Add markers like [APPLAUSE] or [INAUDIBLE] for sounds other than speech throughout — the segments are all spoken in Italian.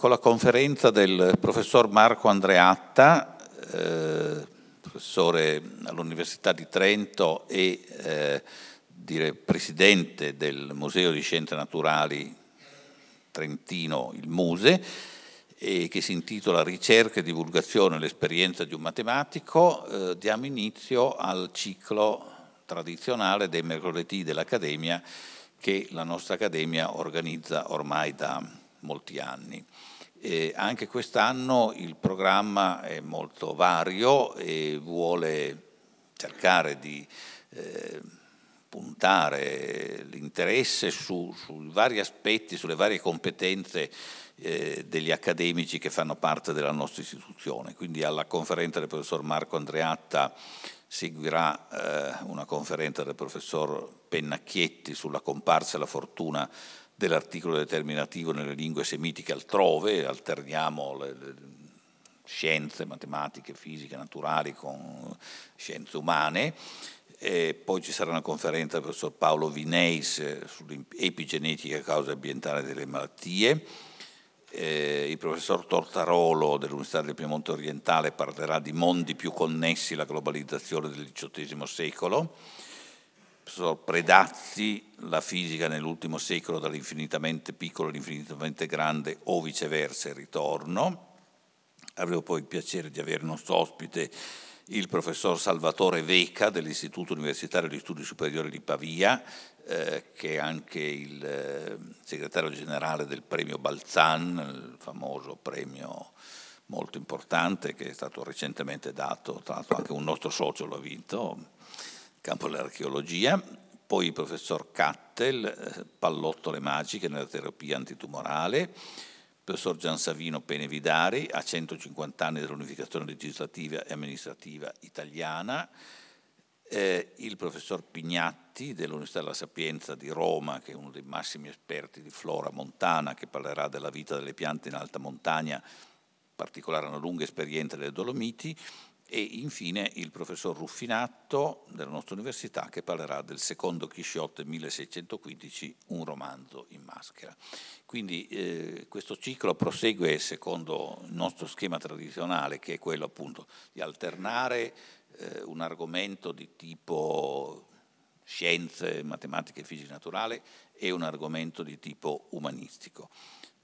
con la conferenza del professor Marco Andreatta, eh, professore all'Università di Trento e eh, dire, presidente del Museo di Scienze Naturali Trentino, il Muse, eh, che si intitola Ricerca e divulgazione e l'esperienza di un matematico, eh, diamo inizio al ciclo tradizionale dei mercoledì dell'Accademia che la nostra Accademia organizza ormai da molti anni. E anche quest'anno il programma è molto vario e vuole cercare di eh, puntare l'interesse su, su, vari aspetti, sulle varie competenze eh, degli accademici che fanno parte della nostra istituzione. Quindi alla conferenza del professor Marco Andreatta seguirà eh, una conferenza del professor Pennacchietti sulla comparsa e la fortuna dell'articolo determinativo nelle lingue semitiche altrove, alterniamo le, le scienze matematiche, fisiche, naturali con scienze umane. E poi ci sarà una conferenza del professor Paolo Vineis eh, sull'epigenetica causa ambientale delle malattie. Eh, il professor Tortarolo dell'Università del Piemonte Orientale parlerà di mondi più connessi, alla globalizzazione del XVIII secolo professor Predazzi, la fisica nell'ultimo secolo dall'infinitamente piccolo all'infinitamente grande o viceversa il ritorno. Avevo poi il piacere di avere il nostro ospite il professor Salvatore Veca dell'Istituto Universitario di Studi Superiori di Pavia, eh, che è anche il eh, segretario generale del premio Balzan, il famoso premio molto importante che è stato recentemente dato, tra l'altro anche un nostro socio l'ha vinto, campo dell'archeologia, poi il professor Cattel, eh, pallottole magiche nella terapia antitumorale, il professor Gian Giansavino Penevidari, a 150 anni dell'unificazione legislativa e amministrativa italiana, eh, il professor Pignatti dell'Università della Sapienza di Roma, che è uno dei massimi esperti di flora montana, che parlerà della vita delle piante in alta montagna, in particolare una lunga esperienza delle Dolomiti, e infine il professor Ruffinatto della nostra università che parlerà del secondo Chisciotte 1615, un romanzo in maschera. Quindi eh, questo ciclo prosegue secondo il nostro schema tradizionale che è quello appunto di alternare eh, un argomento di tipo scienze, matematica e fisica naturale e un argomento di tipo umanistico.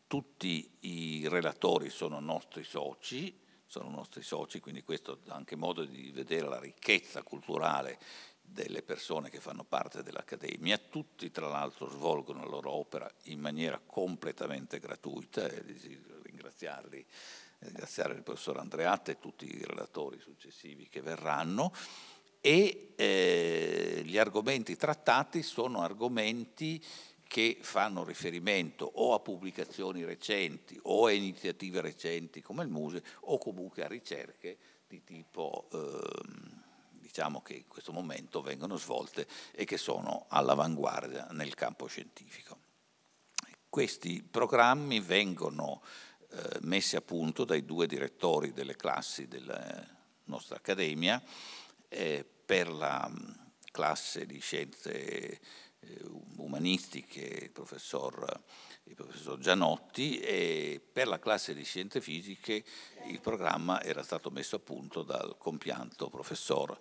Tutti i relatori sono nostri soci, sono nostri soci, quindi questo è anche modo di vedere la ricchezza culturale delle persone che fanno parte dell'Accademia. Tutti tra l'altro svolgono la loro opera in maniera completamente gratuita e desidero ringraziarli, eh, ringraziare il professor Andreatta e tutti i relatori successivi che verranno e eh, gli argomenti trattati sono argomenti che fanno riferimento o a pubblicazioni recenti o a iniziative recenti come il Muse o comunque a ricerche di tipo ehm, diciamo che in questo momento vengono svolte e che sono all'avanguardia nel campo scientifico. Questi programmi vengono eh, messi a punto dai due direttori delle classi della eh, nostra accademia eh, per la classe di scienze eh, umanistiche, il professor, il professor Gianotti, e per la classe di scienze fisiche il programma era stato messo a punto dal compianto professor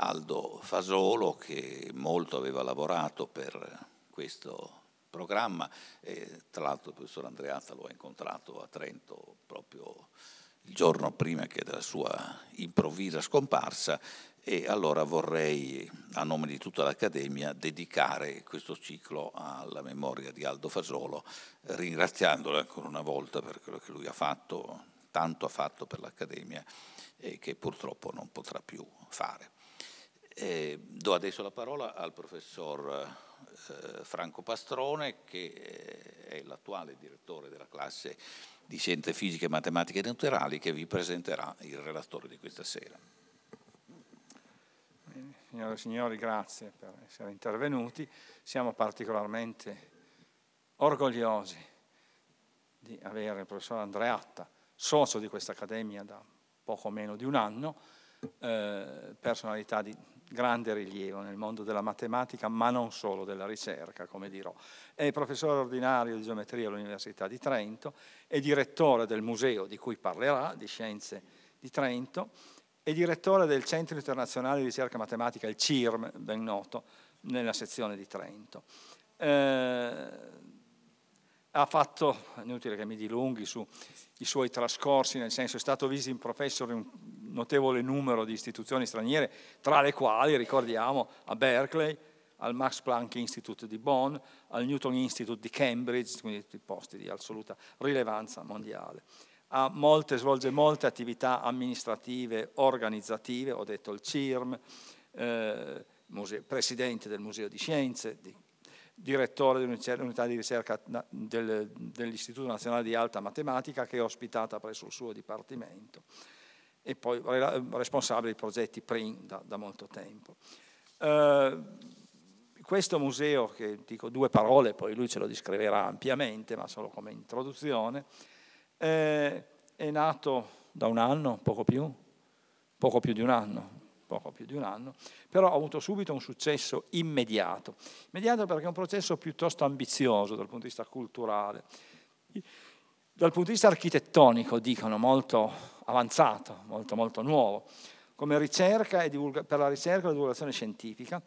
Aldo Fasolo che molto aveva lavorato per questo programma e tra l'altro il professor Andreazza lo ha incontrato a Trento proprio il giorno prima che della sua improvvisa scomparsa e allora vorrei a nome di tutta l'Accademia, dedicare questo ciclo alla memoria di Aldo Fasolo, eh, ringraziandolo ancora una volta per quello che lui ha fatto, tanto ha fatto per l'Accademia e che purtroppo non potrà più fare. E eh, do adesso la parola al professor eh, Franco Pastrone, che eh, è l'attuale direttore della classe di Scienze Fisiche, Matematiche e Naturali, che vi presenterà il relatore di questa sera. Signore e signori, grazie per essere intervenuti. Siamo particolarmente orgogliosi di avere il professor Andreatta, socio di questa accademia da poco meno di un anno, eh, personalità di grande rilievo nel mondo della matematica, ma non solo della ricerca, come dirò. È professore ordinario di geometria all'Università di Trento, è direttore del museo di cui parlerà, di Scienze di Trento, e direttore del Centro Internazionale di Ricerca Matematica, il CIRM, ben noto, nella sezione di Trento. Eh, ha fatto, inutile che mi dilunghi sui suoi trascorsi, nel senso è stato visiting professor in un notevole numero di istituzioni straniere, tra le quali, ricordiamo, a Berkeley, al Max Planck Institute di Bonn, al Newton Institute di Cambridge, quindi posti di assoluta rilevanza mondiale molte, svolge molte attività amministrative, organizzative, ho detto il CIRM, eh, museo, presidente del Museo di Scienze, di, direttore dell'unità di ricerca del, dell'Istituto Nazionale di Alta Matematica che è ospitata presso il suo dipartimento e poi responsabile dei progetti PRIN da, da molto tempo. Eh, questo museo, che dico due parole, poi lui ce lo descriverà ampiamente, ma solo come introduzione, eh, è nato da un anno, poco più, poco più di un anno, poco più di un anno, però ha avuto subito un successo immediato. Immediato perché è un processo piuttosto ambizioso dal punto di vista culturale, dal punto di vista architettonico, dicono, molto avanzato, molto, molto nuovo, come ricerca e divulga- per la ricerca e la divulgazione scientifica.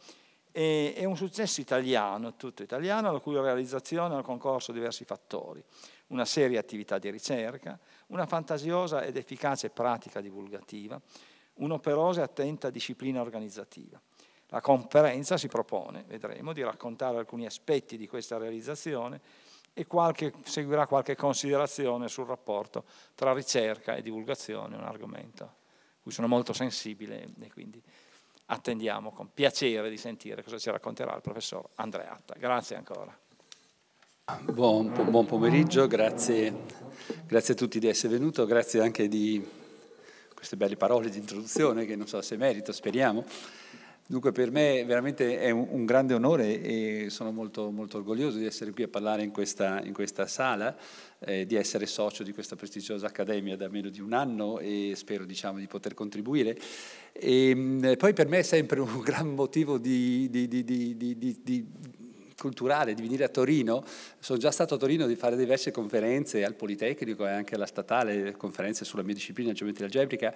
E, è un successo italiano, tutto italiano, la cui realizzazione ha concorso diversi fattori una seria attività di ricerca, una fantasiosa ed efficace pratica divulgativa, un'operosa e attenta disciplina organizzativa. La conferenza si propone, vedremo, di raccontare alcuni aspetti di questa realizzazione e qualche, seguirà qualche considerazione sul rapporto tra ricerca e divulgazione, un argomento cui sono molto sensibile e quindi attendiamo con piacere di sentire cosa ci racconterà il professor Andreatta. Grazie ancora. Buon, buon pomeriggio, grazie, grazie, a tutti di essere venuti, grazie anche di queste belle parole di introduzione che non so se merito, speriamo. Dunque per me veramente è un, un grande onore e sono molto, molto, orgoglioso di essere qui a parlare in questa, in questa sala, eh, di essere socio di questa prestigiosa accademia da meno di un anno e spero diciamo, di poter contribuire. E, ehm, poi per me è sempre un [LAUGHS] gran motivo di, di, di, di culturale di venire a Torino, sono già stato a Torino di fare diverse conferenze al Politecnico e anche alla statale, conferenze sulla mia disciplina, geometria algebrica,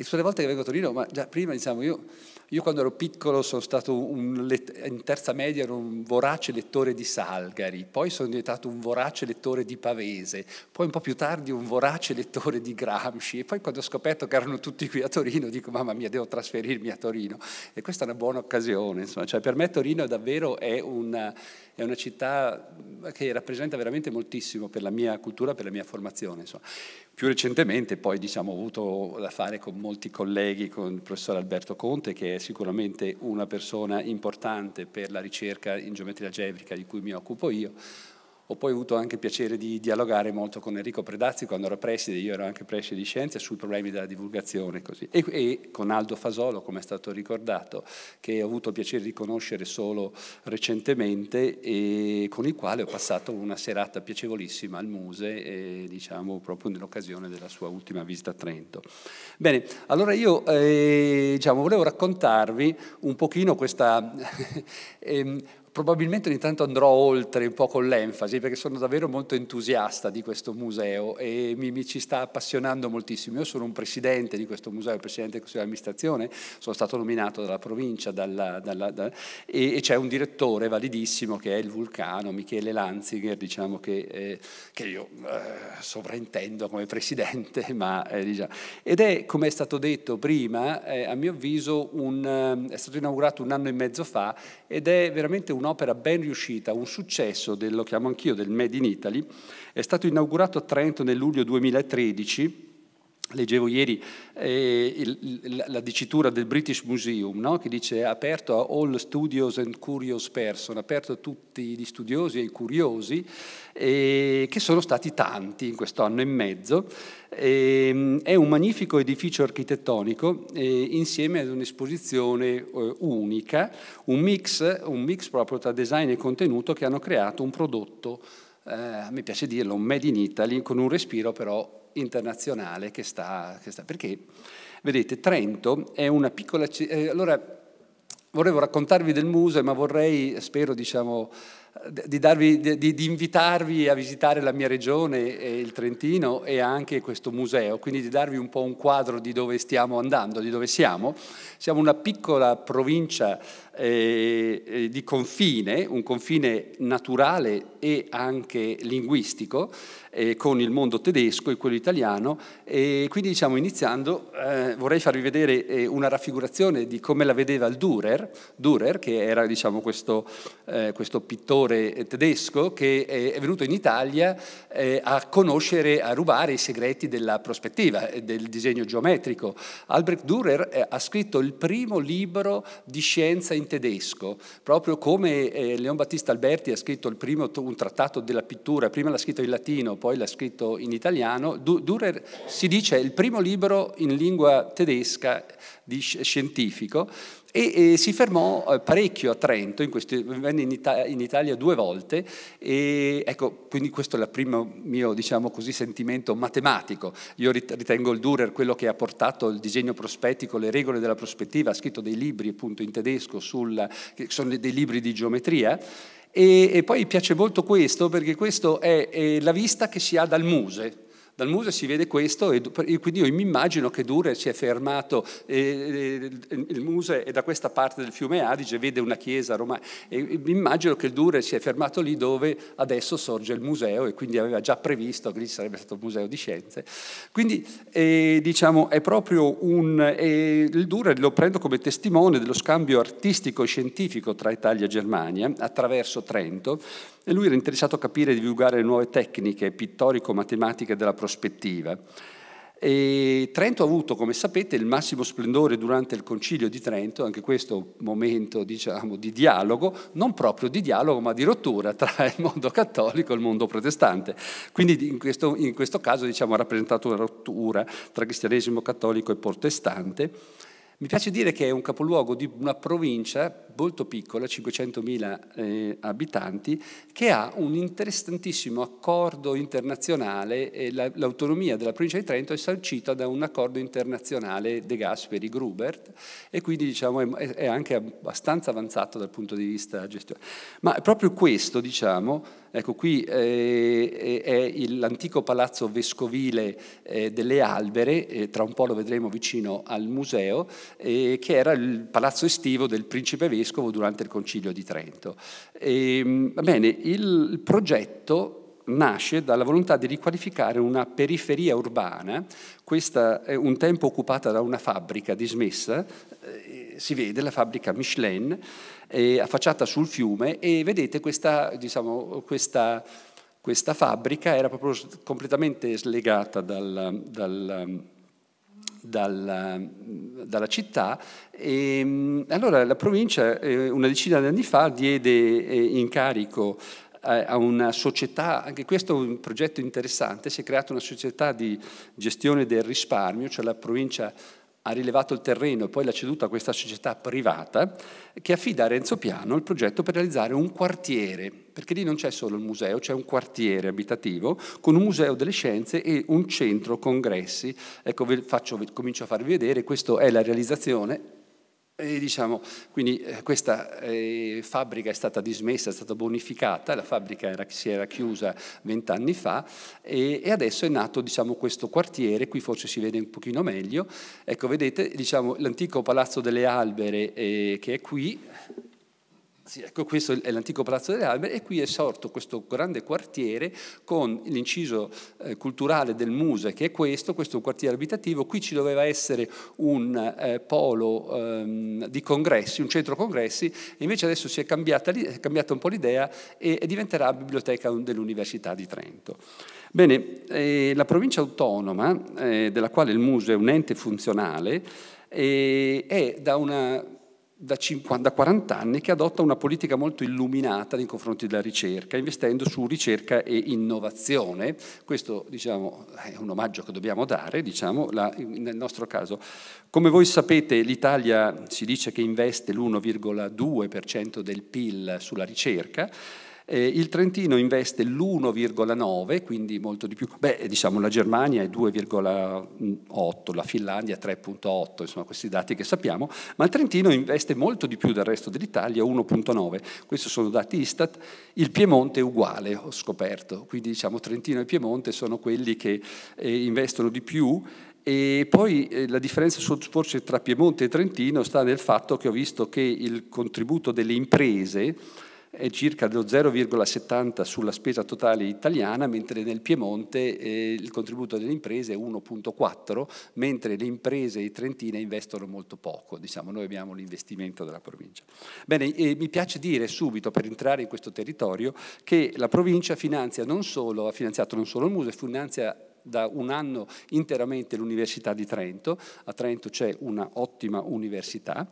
e sulle volte che vengo a Torino, ma già prima diciamo io, io quando ero piccolo sono stato un, in terza media ero un vorace lettore di Salgari, poi sono diventato un vorace lettore di Pavese, poi un po' più tardi un vorace lettore di Gramsci e poi quando ho scoperto che erano tutti qui a Torino dico mamma mia devo trasferirmi a Torino e questa è una buona occasione, insomma, cioè per me Torino davvero è una, è una città che rappresenta veramente moltissimo per la mia cultura, per la mia formazione. Insomma. Più recentemente poi diciamo, ho avuto da fare con molti colleghi, con il professor Alberto Conte, che è sicuramente una persona importante per la ricerca in geometria algebrica di cui mi occupo io, ho poi avuto anche il piacere di dialogare molto con Enrico Predazzi quando era preside, io ero anche preside di scienze, sui problemi della divulgazione così. E, e, con Aldo Fasolo, come è stato ricordato, che ho avuto il piacere di conoscere solo recentemente e con il quale ho passato una serata piacevolissima al Muse, eh, diciamo proprio nell'occasione della sua ultima visita a Trento. Bene, allora io eh, diciamo, volevo raccontarvi un pochino questa... [LAUGHS] ehm, probabilmente ogni tanto andrò oltre un po' con l'enfasi perché sono davvero molto entusiasta di questo museo e mi, mi ci sta appassionando moltissimo. Io sono un presidente di questo museo, presidente del Consiglio di amministrazione, sono stato nominato dalla provincia dalla, dalla, da, e, e, c'è un direttore validissimo che è il Vulcano, Michele Lanzinger, diciamo che, eh, che io eh, sovraintendo come presidente, [LAUGHS] ma, eh, diciamo. ed è come è stato detto prima, eh, a mio avviso un, ehm, è stato inaugurato un anno e mezzo fa ed è veramente un un'opera ben riuscita, un successo, del, lo chiamo anch'io, del Made in Italy, è stato inaugurato a Trento nel luglio 2013 Leggevo ieri eh, il, la dicitura del British Museum no? che dice aperto a all studios and curious person, aperto a tutti gli studiosi e i curiosi, eh, che sono stati tanti in questo anno e mezzo. Eh, è un magnifico edificio architettonico eh, insieme ad un'esposizione eh, unica, un mix, un mix proprio tra design e contenuto che hanno creato un prodotto, eh, a me piace dirlo, un made in Italy, con un respiro però internazionale che sta, che sta, Perché, vedete, Trento è una piccola... Eh, allora, volevo raccontarvi del museo, ma vorrei, spero, diciamo, di, darvi, di, di, invitarvi a visitare la mia regione, il Trentino, e anche questo museo, quindi di darvi un po' un quadro di dove stiamo andando, di dove siamo. Siamo una piccola provincia eh, eh, di confine, un confine naturale e anche linguistico eh, con il mondo tedesco e quello italiano e quindi diciamo iniziando eh, vorrei farvi vedere eh, una raffigurazione di come la vedeva il Durer, Dürer che era diciamo, questo, eh, questo, pittore tedesco che è venuto in Italia a conoscere, a rubare i segreti della prospettiva, del disegno geometrico. Albrecht Dürer ha scritto il il primo libro di scienza in tedesco, proprio come eh, Leon Battista Alberti ha scritto il primo un trattato della pittura, prima l'ha scritto in latino, poi l'ha scritto in italiano, Durer si dice il primo libro in lingua tedesca di scientifico e, e, si fermò eh, parecchio a Trento, in questi, venne in, Ita- in, Italia due volte e ecco, quindi questo è il primo mio, diciamo così, sentimento matematico. Io ritengo il Durer quello che ha portato il disegno prospettico, le regole della prospettiva, ha scritto dei libri appunto in tedesco, sul, che sono dei libri di geometria. E, e poi piace molto questo perché questa è, è la vista che si ha dal muse, dal muso si vede questo e quindi io mi immagino che Dure si è fermato, e, il muso è da questa parte del fiume Adige, vede una chiesa romana e mi immagino che il Dure si è fermato lì dove adesso sorge il museo e quindi aveva già previsto che lì sarebbe stato un museo di scienze. Quindi eh, diciamo è proprio un... Eh, il Dure lo prendo come testimone dello scambio artistico e scientifico tra Italia e Germania attraverso Trento e lui era interessato a capire e divulgare le nuove tecniche pittorico-matematiche della prospettiva. E Trento ha avuto, come sapete, il massimo splendore durante il concilio di Trento, anche questo momento diciamo, di dialogo, non proprio di dialogo, ma di rottura tra il mondo cattolico e il mondo protestante. Quindi in questo, in questo caso diciamo, ha rappresentato una rottura tra cristianesimo cattolico e protestante mi piace dire che è un capoluogo di una provincia molto piccola, 500.000 eh, abitanti, che ha un interessantissimo accordo internazionale, e la, l'autonomia della provincia di Trento è sancita da un accordo internazionale De Gasperi-Grubert e quindi diciamo, è, è anche abbastanza avanzato dal punto di vista gestionale. Ma proprio questo diciamo, Ecco, qui eh, è l'antico palazzo vescovile eh, delle Albere, eh, tra un po' lo vedremo vicino al museo, eh, che era il palazzo estivo del principe vescovo durante il concilio di Trento. E, ehm, bene, il, il progetto nasce dalla volontà di riqualificare una periferia urbana, questa è un tempo occupata da una fabbrica dismessa, eh, si vede la fabbrica Michelin, affacciata sul fiume e vedete questa, diciamo, questa, questa fabbrica era proprio completamente slegata dal, dal dalla, dalla, città. E, mm, allora la provincia eh, una decina di anni fa diede eh, incarico a una società, anche questo è un progetto interessante, si è creata una società di gestione del risparmio, cioè la provincia ha rilevato il terreno e poi l'ha ceduto a questa società privata che affida a Renzo Piano il progetto per realizzare un quartiere, perché lì non c'è solo il museo, c'è un quartiere abitativo con un museo delle scienze e un centro congressi. Ecco, faccio, comincio a farvi vedere, questa è la realizzazione, e diciamo, quindi eh, questa eh, fabbrica è stata dismessa, è stata bonificata, la fabbrica era, si era chiusa vent'anni fa e, e, adesso è nato diciamo, questo quartiere, qui forse si vede un pochino meglio, ecco vedete diciamo, l'antico Palazzo delle Albere eh, che è qui, sì, ecco, questo è l'antico Palazzo delle Alberi e qui è sorto questo grande quartiere con l'inciso eh, culturale del Muse, che è questo, questo è un quartiere abitativo. Qui ci doveva essere un eh, polo ehm, di congressi, un centro congressi, e invece adesso si è cambiata, è cambiata un po' l'idea e, e, diventerà biblioteca dell'Università di Trento. Bene, eh, la provincia autonoma, eh, della quale il Muse è un ente funzionale, eh, è da una da, 50, da 40 anni che adotta una politica molto illuminata nei confronti della ricerca, investendo su ricerca e innovazione. Questo diciamo, è un omaggio che dobbiamo dare diciamo, la, nel nostro caso. Come voi sapete l'Italia si dice che investe l'1,2% del PIL sulla ricerca, eh, il Trentino investe l'1,9, quindi molto di più. Beh, diciamo la Germania è 2,8, la Finlandia 3,8, insomma questi dati che sappiamo, ma il Trentino investe molto di più del resto dell'Italia, 1,9. Questi sono dati Istat. Il Piemonte è uguale, ho scoperto. Quindi diciamo Trentino e Piemonte sono quelli che eh, investono di più e poi eh, la differenza forse tra Piemonte e Trentino sta nel fatto che ho visto che il contributo delle imprese è circa lo 0,70 sulla spesa totale italiana, mentre nel Piemonte eh, il contributo delle imprese è 1,4, mentre le imprese trentine investono molto poco, diciamo, noi abbiamo l'investimento della provincia. Bene, eh, mi piace dire subito per entrare in questo territorio che la provincia finanzia non solo, ha finanziato non solo il museo, finanzia da un anno interamente l'Università di Trento, a Trento c'è una ottima università,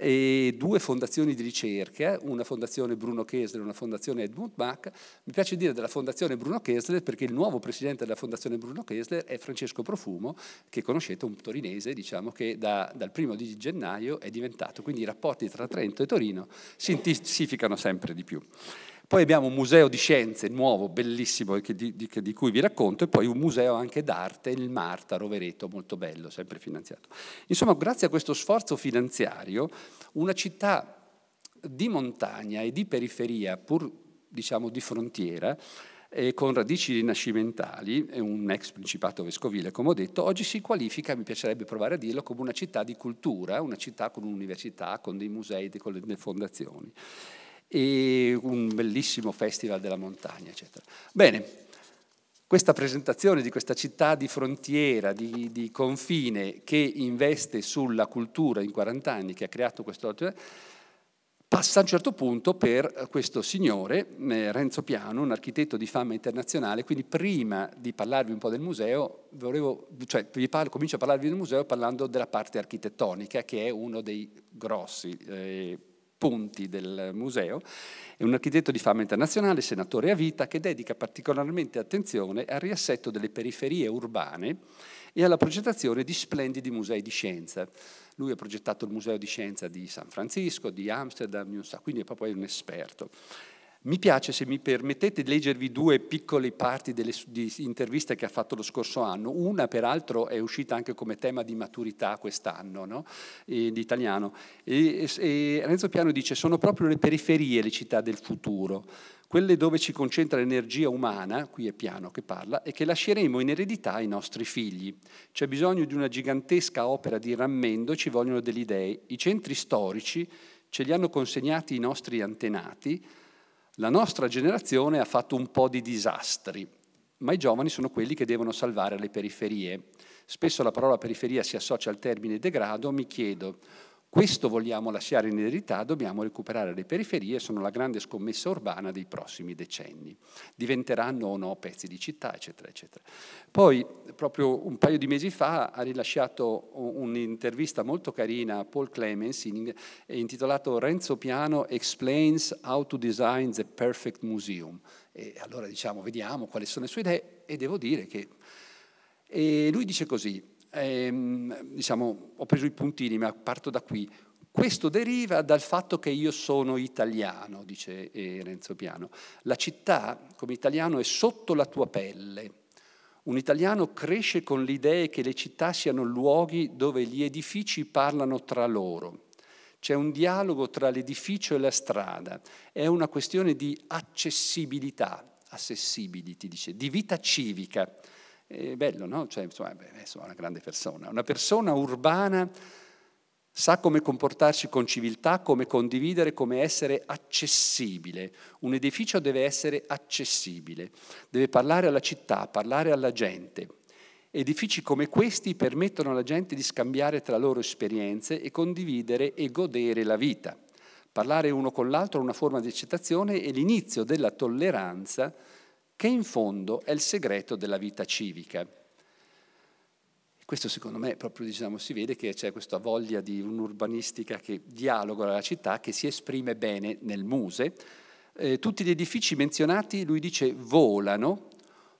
e due fondazioni di ricerca, una fondazione Bruno Kessler e una fondazione Edmund Bach. Mi piace dire della fondazione Bruno Kessler perché il nuovo presidente della fondazione Bruno Kessler è Francesco Profumo, che conoscete, un torinese, diciamo che da, dal primo di gennaio è diventato, quindi i rapporti tra Trento e Torino si intensificano sempre di più. Poi abbiamo un museo di scienze nuovo, bellissimo, di, di, di, cui vi racconto, e poi un museo anche d'arte, il Marta Rovereto, molto bello, sempre finanziato. Insomma, grazie a questo sforzo finanziario, una città di montagna e di periferia, pur diciamo di frontiera, eh, con radici rinascimentali, è un ex principato vescovile, come ho detto, oggi si qualifica, mi piacerebbe provare a dirlo, come una città di cultura, una città con un'università, con dei musei, con le fondazioni e un bellissimo festival della montagna, eccetera. Bene, questa presentazione di questa città di frontiera, di, di confine, che investe sulla cultura in 40 anni, che ha creato questo... Passa a un certo punto per questo signore, eh, Renzo Piano, un architetto di fama internazionale, quindi prima di parlarvi un po' del museo, volevo, cioè, parlo, comincio a parlarvi del museo parlando della parte architettonica, che è uno dei grossi eh, Ponti del museo, è un architetto di fama internazionale, senatore a vita, che dedica particolarmente attenzione al riassetto delle periferie urbane e alla progettazione di splendidi musei di scienza. Lui ha progettato il Museo di Scienza di San Francisco, di Amsterdam, quindi è proprio un esperto. Mi piace, se mi permettete, leggervi due piccole parti delle, di interviste che ha fatto lo scorso anno. Una, peraltro, è uscita anche come tema di maturità quest'anno, no? e, italiano. E, e Renzo Piano dice, sono proprio le periferie le città del futuro, quelle dove ci concentra l'energia umana, qui è Piano che parla, e che lasceremo in eredità ai nostri figli. C'è bisogno di una gigantesca opera di rammendo ci vogliono delle idee. I centri storici ce li hanno consegnati i nostri antenati, la nostra generazione ha fatto un po' di disastri, ma i giovani sono quelli che devono salvare le periferie. Spesso la parola periferia si associa al termine degrado, mi chiedo questo vogliamo lasciare in eredità, dobbiamo recuperare le periferie, sono la grande scommessa urbana dei prossimi decenni. Diventeranno o no pezzi di città, eccetera, eccetera. Poi, proprio un paio di mesi fa, ha rilasciato un'intervista molto carina a Paul Clemens, intitolato Renzo Piano Explains How to Design the Perfect Museum. E allora diciamo, vediamo quali sono le sue idee e devo dire che... E lui dice così, ehm, diciamo, ho preso i puntini, ma parto da qui. Questo deriva dal fatto che io sono italiano, dice eh, Renzo Piano. La città, come italiano, è sotto la tua pelle. Un italiano cresce con l'idea che le città siano luoghi dove gli edifici parlano tra loro. C'è un dialogo tra l'edificio e la strada. È una questione di accessibilità, accessibility, dice, di vita civica è bello, no? Cioè, insomma, è una grande persona. Una persona urbana sa come comportarsi con civiltà, come condividere, come essere accessibile. Un edificio deve essere accessibile, deve parlare alla città, parlare alla gente. Edifici come questi permettono alla gente di scambiare tra loro esperienze e condividere e godere la vita. Parlare uno con l'altro è una forma di accettazione e l'inizio della tolleranza che in fondo è il segreto della vita civica. Questo secondo me proprio diciamo, si vede che c'è questa voglia di un'urbanistica che dialoga la città, che si esprime bene nel Muse. Eh, tutti gli edifici menzionati, lui dice, volano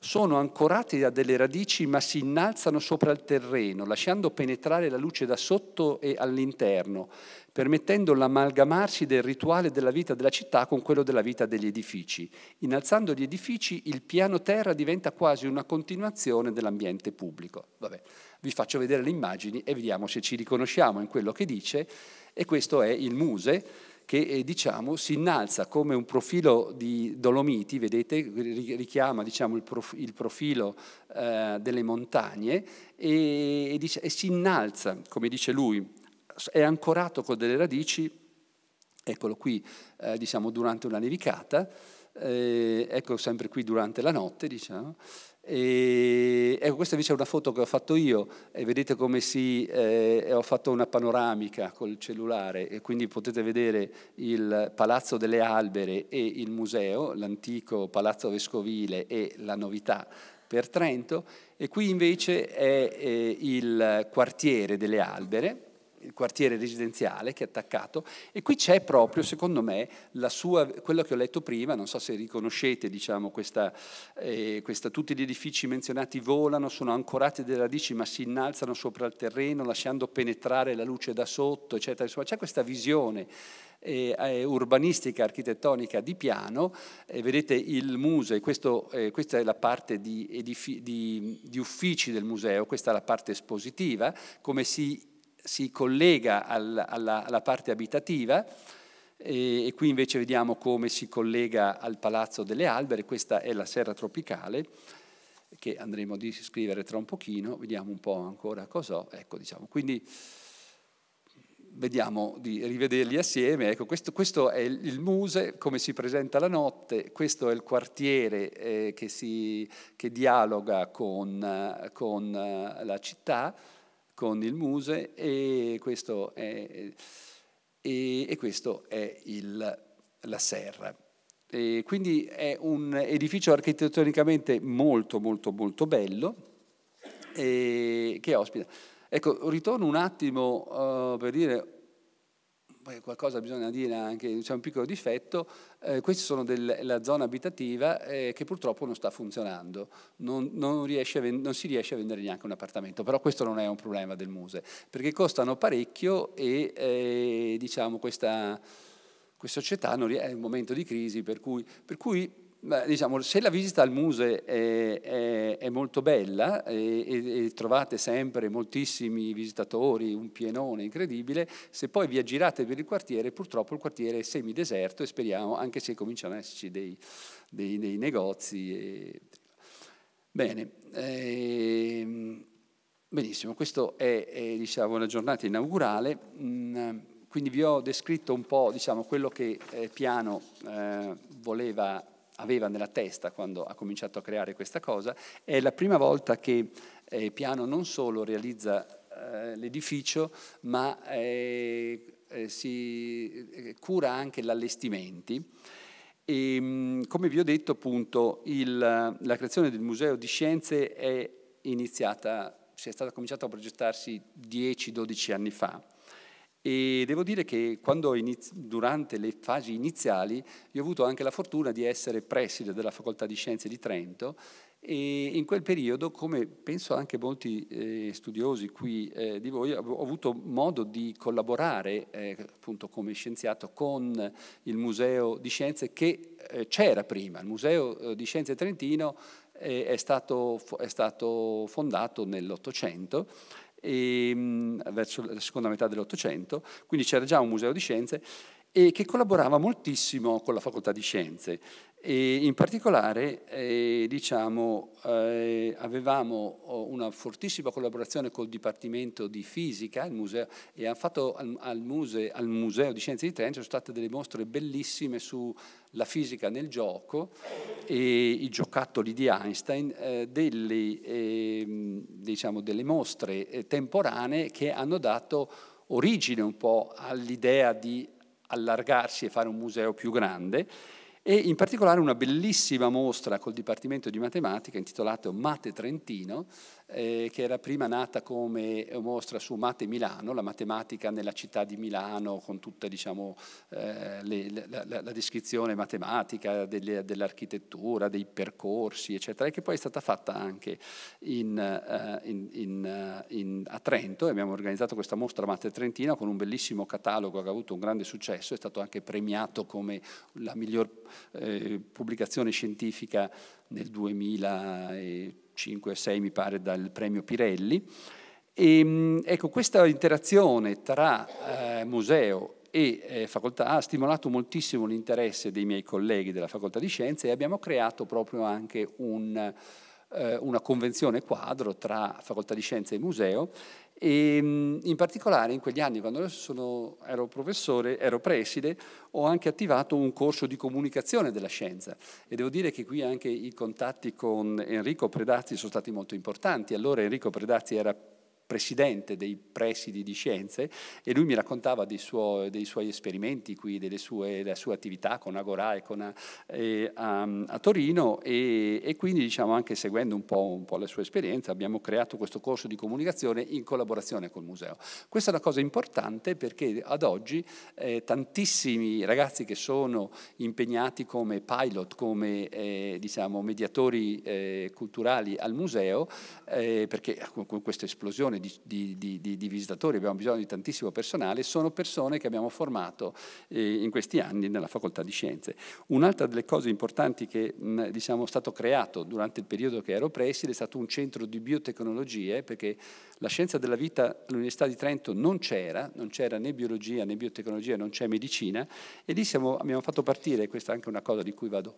sono ancorati a delle radici ma si innalzano sopra il terreno, lasciando penetrare la luce da sotto e all'interno, permettendo l'amalgamarsi del rituale della vita della città con quello della vita degli edifici. Innalzando gli edifici il piano terra diventa quasi una continuazione dell'ambiente pubblico. Vabbè, vi faccio vedere le immagini e vediamo se ci riconosciamo in quello che dice e questo è il Muse che eh, diciamo, si innalza come un profilo di Dolomiti, vedete, richiama diciamo, il, profilo eh, delle montagne e, e, dice, e si innalza, come dice lui, è ancorato con delle radici, eccolo qui, eh, diciamo, durante una nevicata, eh, ecco sempre qui durante la notte, diciamo, e, ecco, questa invece è una foto che ho fatto io e vedete come si, eh, ho fatto una panoramica col cellulare e quindi potete vedere il Palazzo delle Albere e il museo, l'antico Palazzo Vescovile e la novità per Trento e qui invece è eh, il quartiere delle Albere quartiere residenziale che è attaccato e qui c'è proprio, secondo me, la sua, quello che ho letto prima, non so se riconoscete diciamo, questa, eh, questa, tutti gli edifici menzionati volano, sono ancorati delle radici ma si innalzano sopra il terreno lasciando penetrare la luce da sotto, eccetera. Insomma, c'è questa visione eh, eh, urbanistica, architettonica di piano, eh, vedete il museo, questo, eh, questa è la parte di, di, di uffici del museo, questa è la parte espositiva, come si si collega al, alla, alla, parte abitativa e, e, qui invece vediamo come si collega al Palazzo delle Alberi, questa è la serra tropicale che andremo a descrivere tra un pochino, vediamo un po' ancora cos'ho, ecco diciamo, quindi vediamo di rivederli assieme, ecco questo, questo è il Muse, come si presenta la notte, questo è il quartiere eh, che, si, che dialoga con, con eh, la città, con il Muse e questo è, e, e questo è il, la serra. E quindi è un edificio architettonicamente molto molto molto bello che ospita. Ecco, ritorno un attimo uh, per dire poi qualcosa bisogna dire anche, c'è un piccolo difetto, eh, queste sono della zona abitativa eh, che purtroppo non sta funzionando, non, non, non, si riesce a vendere neanche un appartamento, però questo non è un problema del Muse, perché costano parecchio e eh, diciamo questa, questa società è un momento di crisi per cui, per cui diciamo, se la visita al museo è, è, è molto bella e, e, e, trovate sempre moltissimi visitatori, un pienone incredibile, se poi vi aggirate per il quartiere, purtroppo il quartiere è semideserto e speriamo, anche se cominciano ad esserci dei, dei, dei negozi. E... Bene, ehm, benissimo, questa è, è diciamo, la giornata inaugurale. Mm, quindi vi ho descritto un po' diciamo, quello che eh, Piano eh, voleva aveva nella testa quando ha cominciato a creare questa cosa, è la prima volta che eh, Piano non solo realizza eh, l'edificio, ma eh, eh si eh, cura anche l'allestimenti. E, ehm, come vi ho detto, appunto, il, la creazione del Museo di Scienze è iniziata, si è stata cominciata a progettarsi 10-12 anni fa. E devo dire che iniz- durante le fasi iniziali io ho avuto anche la fortuna di essere preside della Facoltà di Scienze di Trento e in quel periodo, come penso anche molti eh, studiosi qui eh, di voi, ho avuto modo di collaborare eh, appunto come scienziato con il Museo di Scienze che eh, c'era prima. Il Museo eh, di Scienze Trentino eh, è stato, è stato fondato nell'Ottocento e, ehm, verso la seconda metà dell'Ottocento, quindi c'era già un museo di scienze e che collaborava moltissimo con la facoltà di scienze. E in particolare eh, diciamo, eh, avevamo oh, una fortissima collaborazione col Dipartimento di Fisica il museo, e hanno fatto al, al, museo, al, museo, di Scienze di Trento sono state delle mostre bellissime sulla fisica nel gioco e i giocattoli di Einstein, eh, delle, ehm, diciamo, delle mostre eh, temporanee che hanno dato origine un po' all'idea di allargarsi e fare un museo più grande e in particolare una bellissima mostra col Dipartimento di Matematica intitolata Mate Trentino eh, che era prima nata come mostra su Mate Milano, la matematica nella città di Milano con tutta diciamo, eh, le, la, la, la, descrizione matematica delle, dell'architettura, dei percorsi, eccetera, e che poi è stata fatta anche in, eh, in, in, eh, a Trento. E Abbiamo organizzato questa mostra Mate Trentina con un bellissimo catalogo che ha avuto un grande successo, è stato anche premiato come la miglior eh, pubblicazione scientifica nel 2000. 5 o 6 mi pare dal premio Pirelli. E, ehm, ecco, questa interazione tra eh, museo e eh, facoltà ha stimolato moltissimo l'interesse dei miei colleghi della facoltà di scienze e abbiamo creato proprio anche un, eh, una convenzione quadro tra facoltà di scienze e museo e ehm, in particolare in quegli anni, quando sono, ero professore, ero preside, ho anche attivato un corso di comunicazione della scienza e devo dire che qui anche i contatti con Enrico Predazzi sono stati molto importanti. Allora Enrico Predazzi era presidente dei presidi di scienze e lui mi raccontava dei, suo, dei suoi esperimenti qui, sue, della sua attività con Agorà e, con a, eh, a, a, Torino e, e quindi diciamo, anche seguendo un po', un po' la sua esperienza abbiamo creato questo corso di comunicazione in collaborazione col museo. Questa è una cosa importante perché ad oggi eh, tantissimi ragazzi che sono impegnati come pilot, come eh, diciamo, mediatori eh, culturali al museo, eh, perché eh, con questa esplosione milione di, di, di, di, visitatori, abbiamo bisogno di tantissimo personale, sono persone che abbiamo formato eh, in questi anni nella facoltà di scienze. Un'altra delle cose importanti che mh, diciamo, è stato creato durante il periodo che ero preside è stato un centro di biotecnologie, perché la scienza della vita all'Università di Trento non c'era, non c'era né biologia né biotecnologia, non c'è medicina, e lì siamo, abbiamo fatto partire, questa è anche una cosa di cui vado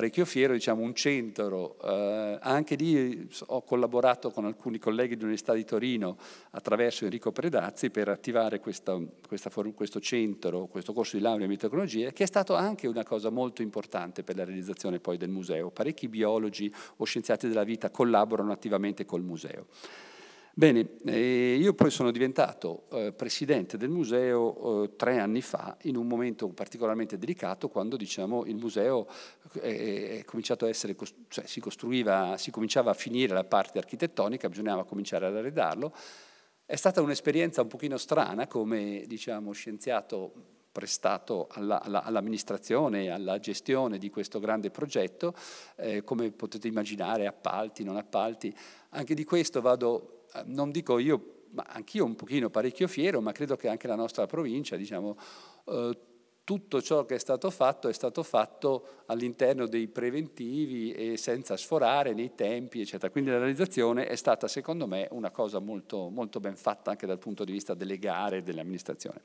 parecchio fiero, diciamo un centro, eh, anche lì ho collaborato con alcuni colleghi dell'Università di Torino attraverso Enrico Predazzi per attivare questa, questa, questo centro, questo corso di laurea in biotecnologia, che è stato anche una cosa molto importante per la realizzazione poi del museo. Parecchi biologi o scienziati della vita collaborano attivamente col museo. Bene, eh, io poi sono diventato eh, presidente del museo eh, tre anni fa, in un momento particolarmente delicato, quando diciamo, il museo è cominciato a essere, cioè, si, si cominciava a finire la parte architettonica, bisognava cominciare ad arredarlo. È stata un'esperienza un pochino strana come diciamo, scienziato prestato alla, alla, all'amministrazione, alla gestione di questo grande progetto, come potete immaginare, appalti, non appalti. Anche di questo vado non dico io, ma anch'io un pochino parecchio fiero, ma credo che anche la nostra provincia, diciamo, eh, tutto ciò che è stato fatto è stato fatto all'interno dei preventivi e senza sforare nei tempi, eccetera. Quindi la realizzazione è stata, secondo me, una cosa molto, molto ben fatta anche dal punto di vista delle gare e dell'amministrazione.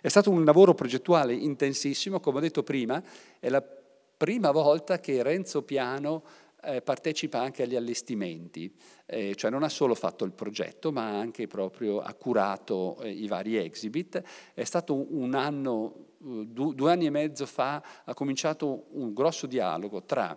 È stato un lavoro progettuale intensissimo, come ho detto prima, è la prima volta che Renzo Piano eh, partecipa anche agli allestimenti, eh, cioè non ha solo fatto il progetto ma ha anche proprio ha curato eh, i vari exhibit. È stato un anno, eh, du, due anni e mezzo fa, ha cominciato un grosso dialogo tra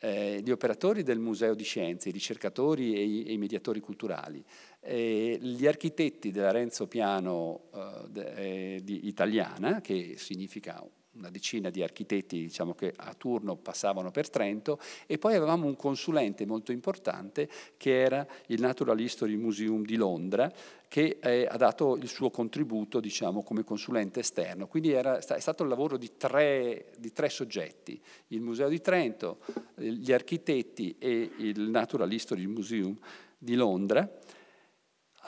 eh, gli operatori del Museo di Scienze, i ricercatori e i, e i mediatori culturali, gli architetti della Renzo Piano eh, de, di, italiana, che significa una decina di architetti diciamo, che a turno passavano per Trento e poi avevamo un consulente molto importante che era il Natural History Museum di Londra che eh, ha dato il suo contributo diciamo, come consulente esterno. Quindi era, è stato il lavoro di tre, di tre, soggetti, il Museo di Trento, gli architetti e il Natural History Museum di Londra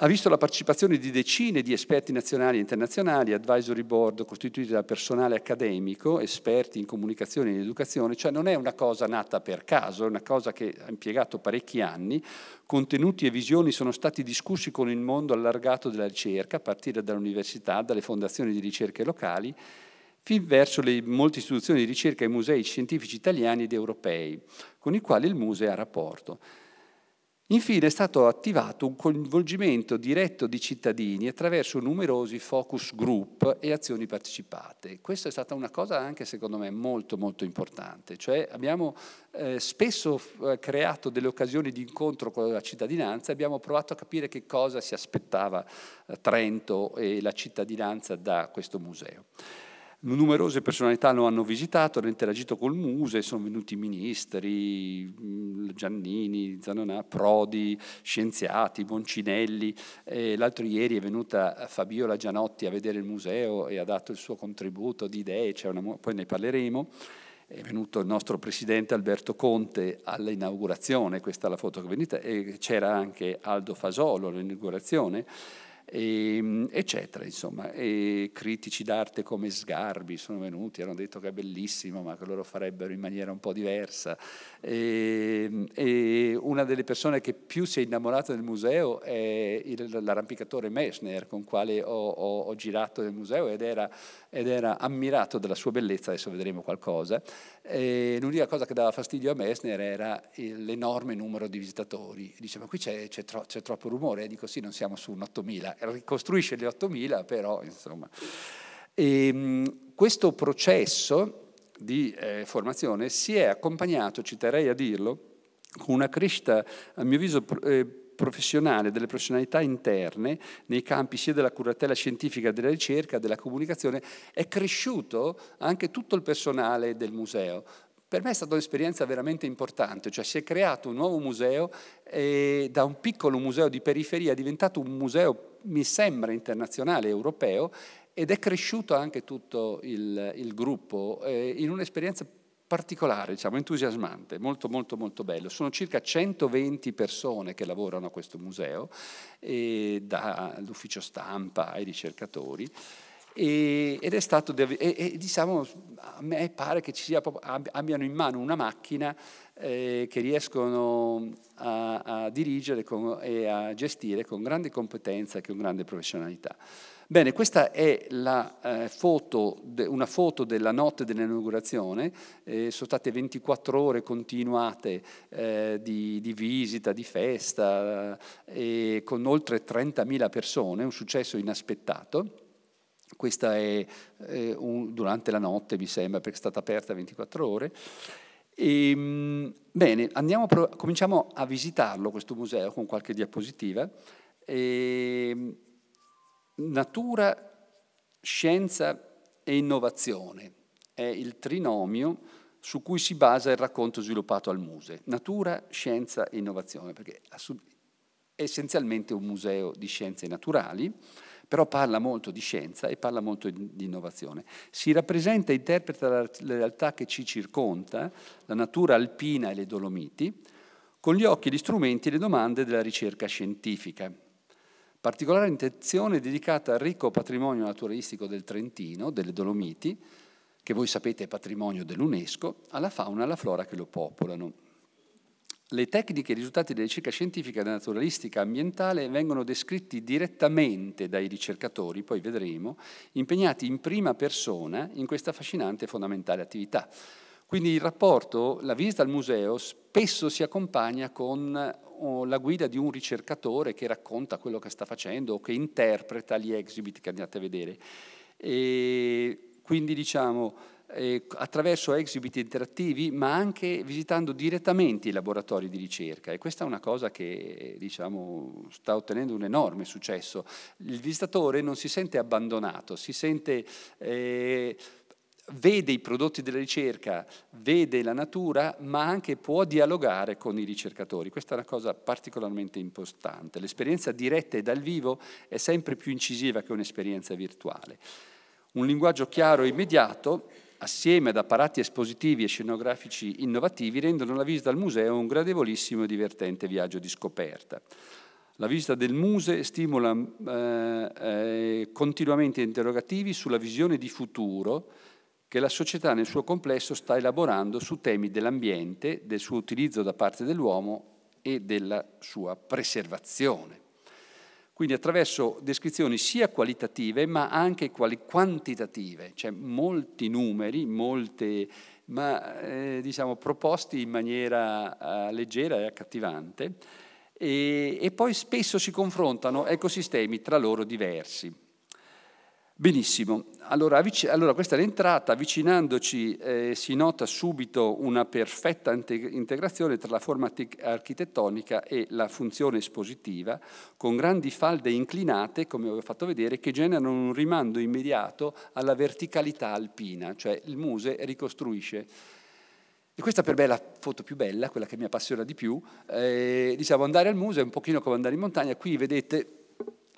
ha visto la partecipazione di decine di esperti nazionali e internazionali, advisory board costituiti da personale accademico, esperti in comunicazione e in educazione, cioè non è una cosa nata per caso, è una cosa che ha impiegato parecchi anni, contenuti e visioni sono stati discussi con il mondo allargato della ricerca, a partire dall'università, dalle fondazioni di ricerche locali, fin verso le molte istituzioni di ricerca e musei scientifici italiani ed europei, con i quali il museo ha rapporto. Infine è stato attivato un coinvolgimento diretto di cittadini attraverso numerosi focus group e azioni partecipate. Questa è stata una cosa anche secondo me molto molto importante, cioè abbiamo eh, spesso eh, creato delle occasioni di incontro con la cittadinanza, abbiamo provato a capire che cosa si aspettava eh, Trento e la cittadinanza da questo museo. Numerose personalità lo hanno visitato, hanno interagito col Muse, sono venuti ministri, mm, Giannini, Zanonà, Prodi, scienziati, Boncinelli. l'altro ieri è venuta Fabiola Gianotti a vedere il museo e ha dato il suo contributo di idee, una, poi ne parleremo. È venuto il nostro presidente Alberto Conte all'inaugurazione, questa è la foto che venite, e c'era anche Aldo Fasolo all'inaugurazione e, ehm, eccetera, insomma. E critici d'arte come Sgarbi sono venuti, hanno detto che è bellissimo, ma che loro farebbero in maniera un po' diversa. E, ehm, e una delle persone che più si è innamorata del museo è l'arrampicatore Messner, con quale ho, ho, ho girato nel museo ed era ed era ammirato della sua bellezza, adesso vedremo qualcosa. E l'unica cosa che dava fastidio a Messner era l'enorme numero di visitatori. Diceva, qui c'è, c'è, tro- c'è troppo rumore, e dico sì, non siamo su un 8.000, ricostruisce le 8.000 però insomma. E, ehm, questo processo di eh, formazione si è accompagnato, ci terrei a dirlo, con una crescita, a mio avviso, eh, professionale, delle professionalità interne nei campi sia della curatela scientifica, della ricerca, della comunicazione, è cresciuto anche tutto il personale del museo. Per me è stata un'esperienza veramente importante, cioè si è creato un nuovo museo e da un piccolo museo di periferia è diventato un museo, mi sembra, internazionale, europeo ed è cresciuto anche tutto il, il gruppo eh, in un'esperienza particolare, diciamo, entusiasmante, molto molto molto bello. Sono circa 120 persone che lavorano a questo museo, dall'ufficio stampa ai ricercatori. E, ed è stato, e, e, diciamo, a me pare che sia, abbiano in mano una macchina eh, che riescono a, a dirigere con, e a gestire con grande competenza e con grande professionalità. Bene, questa è la, eh, foto, una foto della notte dell'inaugurazione, eh, sono state 24 ore continuate eh, di, di, visita, di festa, eh, con oltre 30.000 persone, un successo inaspettato. Questa è eh, un, durante la notte, mi sembra, perché è stata aperta 24 ore. E, ehm, bene, andiamo, cominciamo a visitarlo questo museo con qualche diapositiva. E, ehm, natura, scienza e innovazione. È il trinomio su cui si basa il racconto sviluppato al museo. Natura, scienza e innovazione, perché è essenzialmente un museo di scienze naturali, però parla molto di scienza e parla molto di innovazione. Si rappresenta e interpreta la realtà che ci circonda, la natura alpina e le Dolomiti, con gli occhi, gli strumenti e le domande della ricerca scientifica. Particolare intenzione dedicata al ricco patrimonio naturalistico del Trentino, delle Dolomiti, che voi sapete è patrimonio dell'UNESCO, alla fauna e alla flora che lo popolano. Le tecniche e i risultati della ricerca scientifica e naturalistica ambientale vengono descritti direttamente dai ricercatori, poi vedremo, impegnati in prima persona in questa affascinante e fondamentale attività. Quindi il rapporto, la visita al museo spesso si accompagna con la guida di un ricercatore che racconta quello che sta facendo o che interpreta gli exhibit che andate a vedere. E quindi diciamo eh, attraverso exhibit interattivi ma anche visitando direttamente i laboratori di ricerca e questa è una cosa che diciamo, sta ottenendo un enorme successo. Il visitatore non si sente abbandonato, si sente... Eh, vede i prodotti della ricerca, vede la natura, ma anche può dialogare con i ricercatori. Questa è una cosa particolarmente importante. L'esperienza diretta e dal vivo è sempre più incisiva che un'esperienza virtuale. Un linguaggio chiaro e immediato, assieme ad apparati espositivi e scenografici innovativi, rendono la visita al museo un gradevolissimo e divertente viaggio di scoperta. La visita del museo stimola eh, eh, continuamente interrogativi sulla visione di futuro, che la società nel suo complesso sta elaborando su temi dell'ambiente, del suo utilizzo da parte dell'uomo e della sua preservazione. Quindi attraverso descrizioni sia qualitative ma anche quantitative, cioè molti numeri, molte, ma eh, diciamo proposti in maniera eh, leggera e accattivante, e, e poi spesso si confrontano ecosistemi tra loro diversi. Benissimo, allora, allora, questa è l'entrata, avvicinandoci eh, si nota subito una perfetta integrazione tra la forma architettonica e la funzione espositiva, con grandi falde inclinate, come vi ho fatto vedere, che generano un rimando immediato alla verticalità alpina, cioè il muse ricostruisce. E questa per me è la foto più bella, quella che mi appassiona di più. Eh, diciamo, andare al muse è un pochino come andare in montagna, qui vedete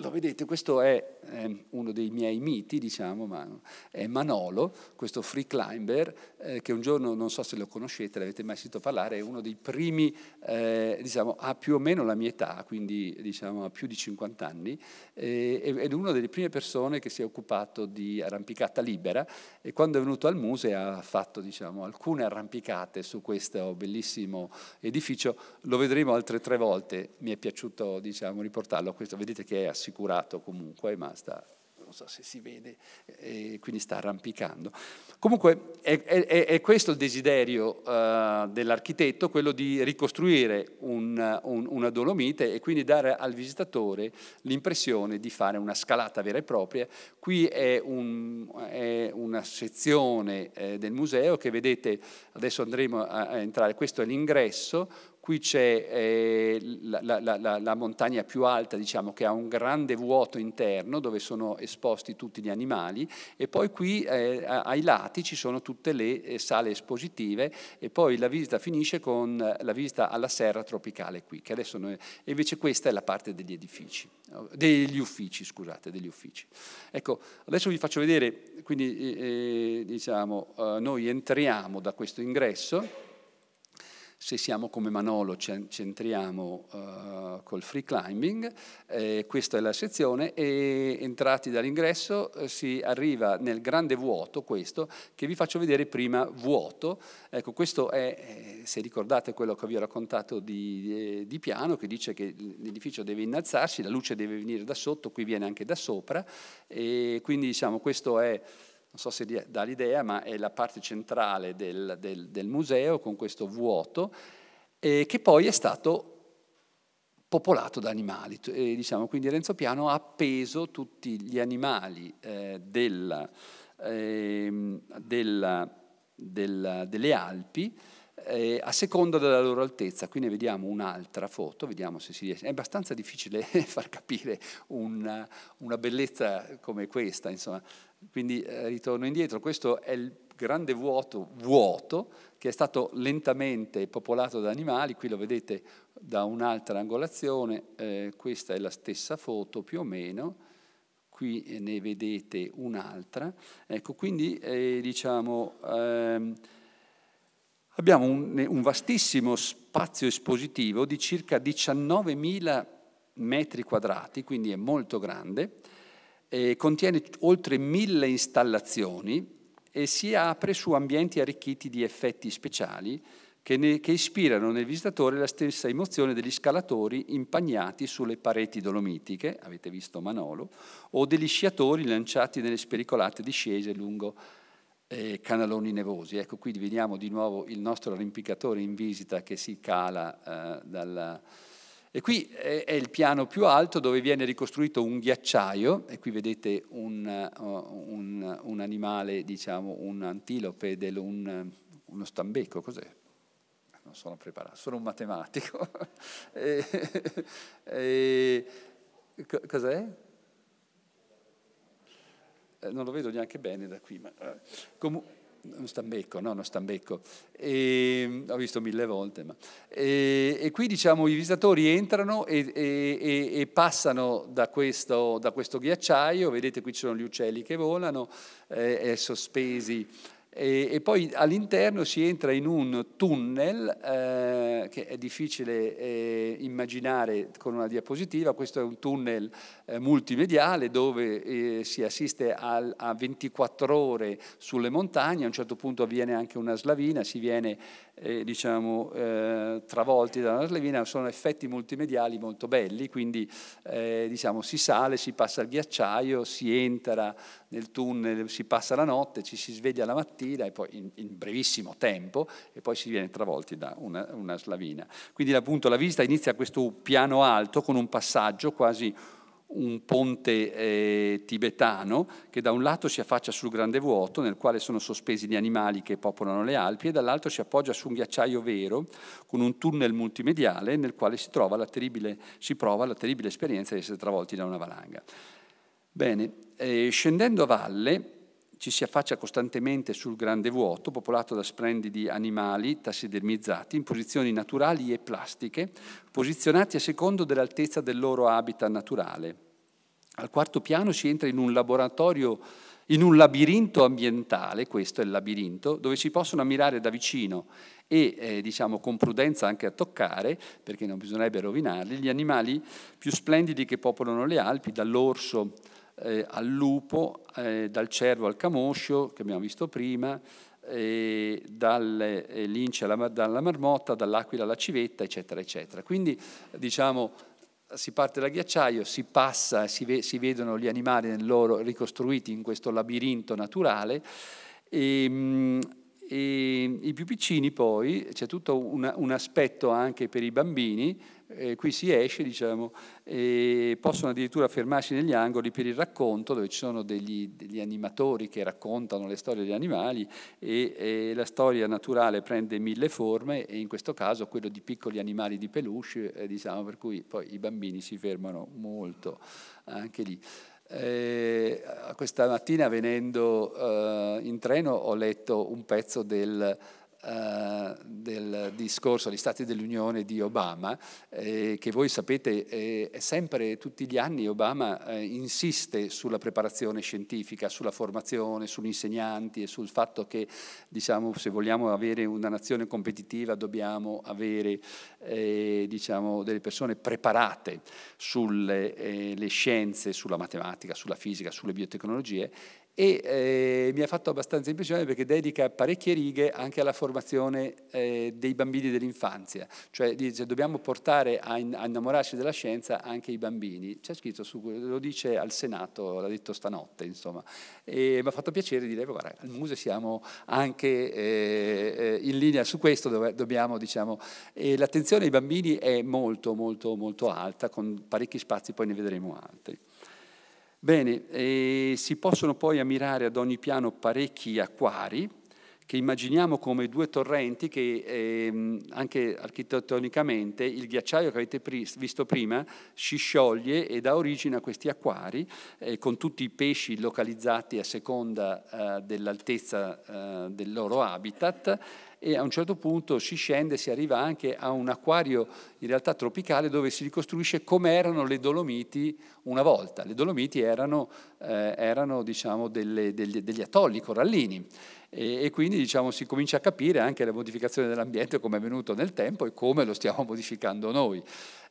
lo vedete, questo è, è, ehm, uno dei miei miti, diciamo, ma è Manolo, questo free climber, eh, che un giorno, non so se lo conoscete, l'avete mai sentito parlare, è uno dei primi, eh, diciamo, ha più o meno la mia età, quindi diciamo ha più di 50 anni, eh, ed è una delle prime persone che si è occupato di arrampicata libera e quando è venuto al museo ha fatto, diciamo, alcune arrampicate su questo bellissimo edificio, lo vedremo altre tre volte, mi è piaciuto, diciamo, riportarlo questo, vedete che è assicurato assicurato comunque, ma sta, non so se si vede, eh, e quindi sta arrampicando. Comunque è, è, è questo il desiderio uh, dell'architetto, quello di ricostruire un, un, una dolomite e quindi dare al visitatore l'impressione di fare una scalata vera e propria. Qui è, un, è una sezione eh, del museo che vedete, adesso andremo a, a entrare, questo è l'ingresso, Qui c'è eh, la, la, la, la, montagna più alta, diciamo, che ha un grande vuoto interno dove sono esposti tutti gli animali e poi qui eh, ai lati ci sono tutte le eh, sale espositive e poi la visita finisce con la visita alla serra tropicale qui, che adesso noi, invece questa è la parte degli edifici, degli uffici, scusate, degli uffici. Ecco, adesso vi faccio vedere, quindi eh, eh diciamo, eh, noi entriamo da questo ingresso se siamo come Manolo centriamo uh, col free climbing, eh, questa è la sezione e entrati dall'ingresso eh, si arriva nel grande vuoto, questo che vi faccio vedere prima vuoto, ecco questo è, eh, se ricordate quello che vi ho raccontato di, di Piano che dice che l'edificio deve innalzarsi, la luce deve venire da sotto, qui viene anche da sopra e quindi diciamo questo è non so se dà l'idea, ma è la parte centrale del, del, del museo con questo vuoto, eh, che poi è stato popolato da animali. E, diciamo, quindi Renzo Piano ha appeso tutti gli animali eh, della, eh, della, della, delle Alpi eh, a seconda della loro altezza. Qui ne vediamo un'altra foto, vediamo se si riesce. È abbastanza difficile [LAUGHS] far capire una, una bellezza come questa, insomma. Quindi eh, ritorno indietro, questo è il grande vuoto, vuoto che è stato lentamente popolato da animali, qui lo vedete da un'altra angolazione, eh, questa è la stessa foto più o meno, qui eh, ne vedete un'altra. Ecco, quindi eh, diciamo, ehm, abbiamo un, un, vastissimo spazio espositivo di circa 19.000 metri quadrati, quindi è molto grande, eh, contiene oltre mille installazioni e si apre su ambienti arricchiti di effetti speciali che, ne, che ispirano nel visitatore la stessa emozione degli scalatori impagnati sulle pareti dolomitiche, avete visto Manolo, o degli sciatori lanciati nelle spericolate discese lungo eh, canaloni nevosi. Ecco, qui vediamo di nuovo il nostro rimpicatore in visita che si cala eh, dalla e qui è il piano più alto dove viene ricostruito un ghiacciaio, e qui vedete un, uh, un, un animale, diciamo un antilope, del, un, uno stambecco, cos'è? Non sono preparato, sono un matematico. [LAUGHS] e, e, cos'è? Eh, non lo vedo neanche bene da qui, ma... Eh, Comunque un stambecco, no, uno stambecco, e, ehm, ho visto mille volte. Ma, e, e, qui diciamo i visitatori entrano e, e, e passano da questo, da questo, ghiacciaio, vedete qui ci sono gli uccelli che volano, eh, eh sospesi e, e poi all'interno si entra in un tunnel eh, che è difficile eh, immaginare con una diapositiva, questo è un tunnel eh, multimediale dove eh, si assiste al, a 24 ore sulle montagne, a un certo punto avviene anche una slavina, si viene eh, diciamo, eh, travolti da una slavina, sono effetti multimediali molto belli, quindi diciamo, si sale, si passa il ghiacciaio, si entra nel tunnel, si passa la notte, ci si sveglia la mattina, partita e poi in, in brevissimo tempo e poi si viene travolti da una, una slavina. Quindi appunto la visita inizia questo piano alto con un passaggio quasi un ponte eh, tibetano che da un lato si affaccia sul grande vuoto nel quale sono sospesi gli animali che popolano le Alpi e dall'altro si appoggia su un ghiacciaio vero con un tunnel multimediale nel quale si, terribile, si prova la terribile esperienza di essere travolti da una valanga. Bene, eh, scendendo a valle ci si affaccia costantemente sul grande vuoto, popolato da splendidi animali tassidermizzati in posizioni naturali e plastiche, posizionati a secondo dell'altezza del loro habitat naturale. Al quarto piano si entra in un laboratorio in un labirinto ambientale, questo è il labirinto, dove si possono ammirare da vicino e eh, diciamo con prudenza anche a toccare, perché non bisognerebbe rovinarli, gli animali più splendidi che popolano le Alpi, dall'orso eh, al lupo, eh, dal cervo al camoscio, che abbiamo visto prima, eh, dal eh, lince alla, alla, marmotta, dall'aquila alla civetta, eccetera, eccetera. Quindi, diciamo, si parte dal ghiacciaio, si passa, si, ve, si vedono gli animali nel loro, ricostruiti in questo labirinto naturale e... Ehm, Mh, e I più piccini poi, c'è tutto un, un, aspetto anche per i bambini, eh, qui si esce, diciamo, e possono addirittura fermarsi negli angoli per il racconto, dove ci sono degli, degli animatori che raccontano le storie degli animali e, e, la storia naturale prende mille forme e in questo caso quello di piccoli animali di peluche, eh, diciamo, per cui poi i bambini si fermano molto anche lì. Eh, questa mattina venendo eh, in treno ho letto un pezzo del eh, del discorso agli Stati dell'Unione di Obama, eh, che voi sapete eh, sempre tutti gli anni Obama eh, insiste sulla preparazione scientifica, sulla formazione, sugli insegnanti e sul fatto che diciamo, se vogliamo avere una nazione competitiva dobbiamo avere eh, diciamo, delle persone preparate sulle eh, scienze, sulla matematica, sulla fisica, sulle biotecnologie e eh, mi ha fatto abbastanza impressione perché dedica parecchie righe anche alla formazione eh, dei bambini dell'infanzia, cioè dice dobbiamo portare a, in, a, innamorarci della scienza anche i bambini, c'è scritto, su, lo dice al Senato, l'ha detto stanotte insomma, e mi ha fatto piacere dire guarda al Muse siamo anche eh, eh, in linea su questo, dove, dobbiamo diciamo, e l'attenzione ai bambini è molto molto molto alta con parecchi spazi, poi ne vedremo altri. Bene, eh, si possono poi ammirare ad ogni piano parecchi acquari, che immaginiamo come due torrenti che eh, anche architettonicamente il ghiacciaio che avete pri visto prima si scioglie e dà origine a questi acquari eh, con tutti i pesci localizzati a seconda eh, dell'altezza eh, del loro habitat e a un certo punto si scende, si arriva anche a un acquario in realtà tropicale dove si ricostruisce come erano le Dolomiti una volta. Le Dolomiti erano, eh, erano diciamo, delle, degli, degli atolli corallini e, e quindi diciamo, si comincia a capire anche la modificazione dell'ambiente come è venuto nel tempo e come lo stiamo [LAUGHS] modificando noi.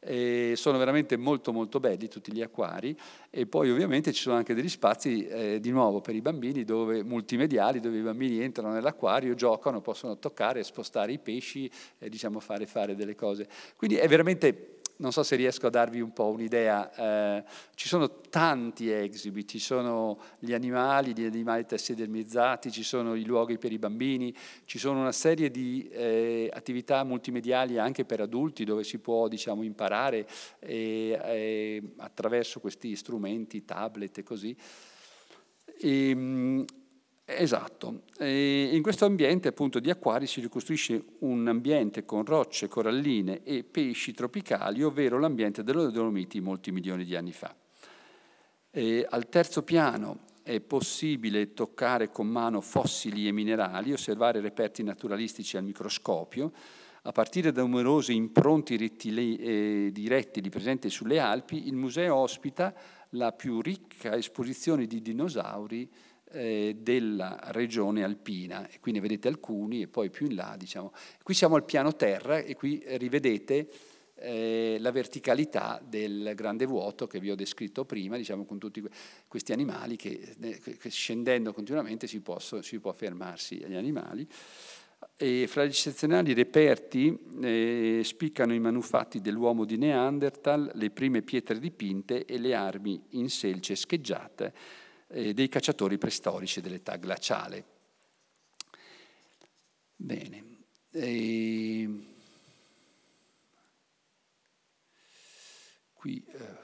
E sono veramente molto molto belli tutti gli acquari e poi ovviamente ci sono anche degli spazi eh, di nuovo per i bambini dove, multimediali dove i bambini entrano nell'acquario, giocano, possono toccare, spostare i pesci, eh, diciamo fare, fare delle cose. Quindi è veramente non so se riesco a darvi un po' un'idea, eh, ci sono tanti exhibit, ci sono gli animali, gli animali tessedermizzati, ci sono i luoghi per i bambini, ci sono una serie di eh, attività multimediali anche per adulti dove si può diciamo, imparare e, eh, attraverso questi strumenti, tablet e così. E, ehm, Esatto, e in questo ambiente appunto di acquari si ricostruisce un ambiente con rocce, coralline e pesci tropicali, ovvero l'ambiente delle Dolomiti molti milioni di anni fa. E al terzo piano è possibile toccare con mano fossili e minerali, osservare reperti naturalistici al microscopio, a partire da numerosi impronti eh, di rettili presenti sulle Alpi, il museo ospita la più ricca esposizione di dinosauri eh, della regione alpina, e qui ne vedete alcuni e poi più in là, diciamo. Qui siamo al piano terra e qui rivedete eh, la verticalità del grande vuoto che vi ho descritto prima, diciamo con tutti questi animali eh, che, che scendendo continuamente si, posso, si, può fermarsi agli animali. E fra gli eccezionali reperti eh, spiccano i manufatti dell'uomo di Neanderthal, le prime pietre dipinte e le armi in selce scheggiate eh, dei cacciatori preistorici dell'età glaciale. Bene. E... Ehm, qui eh,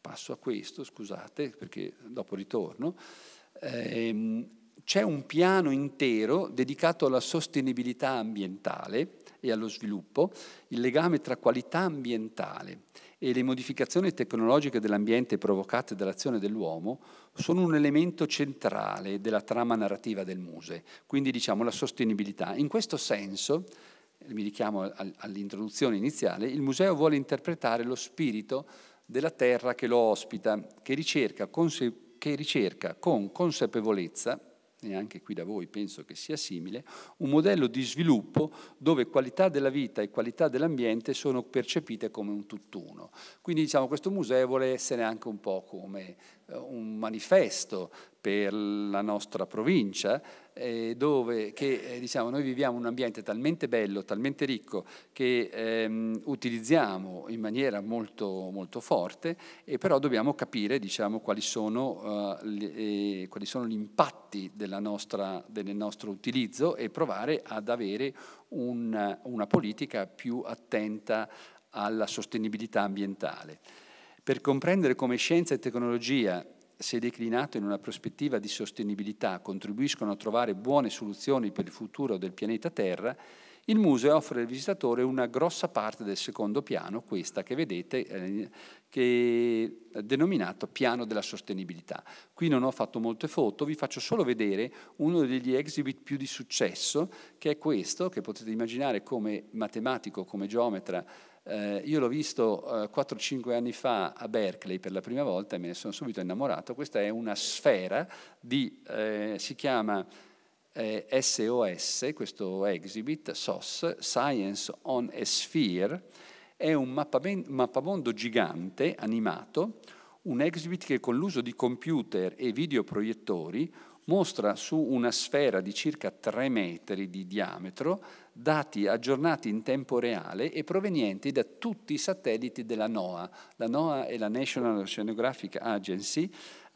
passo a questo, scusate, perché dopo ritorno. Ehm c'è un piano intero dedicato alla sostenibilità ambientale e allo sviluppo, il legame tra qualità ambientale e le modificazioni tecnologiche dell'ambiente provocate dall'azione dell'uomo sono un elemento centrale della trama narrativa del Muse, quindi diciamo la sostenibilità. In questo senso, mi richiamo all'introduzione iniziale, il museo vuole interpretare lo spirito della terra che lo ospita, che ricerca, che ricerca con consapevolezza e anche qui da voi penso che sia simile, un modello di sviluppo dove qualità della vita e qualità dell'ambiente sono percepite come un tutt'uno. Quindi diciamo questo museo vuole essere anche un po' come eh, un manifesto per la nostra provincia, eh, dove che, eh, diciamo, noi viviamo un ambiente talmente bello, talmente ricco, che ehm, utilizziamo in maniera molto, molto forte, e però dobbiamo capire diciamo, quali, sono, eh, le, eh, quali, sono, gli impatti nostra, del nostro utilizzo e provare ad avere un, una politica più attenta alla sostenibilità ambientale. Per comprendere come scienza e tecnologia se declinato in una prospettiva di sostenibilità, contribuiscono a trovare buone soluzioni per il futuro del pianeta Terra, il museo offre al visitatore una grossa parte del secondo piano, questa che vedete, eh, che è denominato piano della sostenibilità. Qui non ho fatto molte foto, vi faccio solo vedere uno degli exhibit più di successo, che è questo, che potete immaginare come matematico, come geometra, eh, io l'ho visto eh, 4-5 anni fa a Berkeley per la prima volta e me ne sono subito innamorato. Questa è una sfera, di, eh, si chiama eh, SOS, questo exhibit, SOS, Science on a Sphere, è un mappamondo gigante animato, un exhibit che con l'uso di computer e videoproiettori mostra su una sfera di circa 3 metri di diametro dati aggiornati in tempo reale e provenienti da tutti i satelliti della NOAA. La NOAA è la National Oceanographic Agency,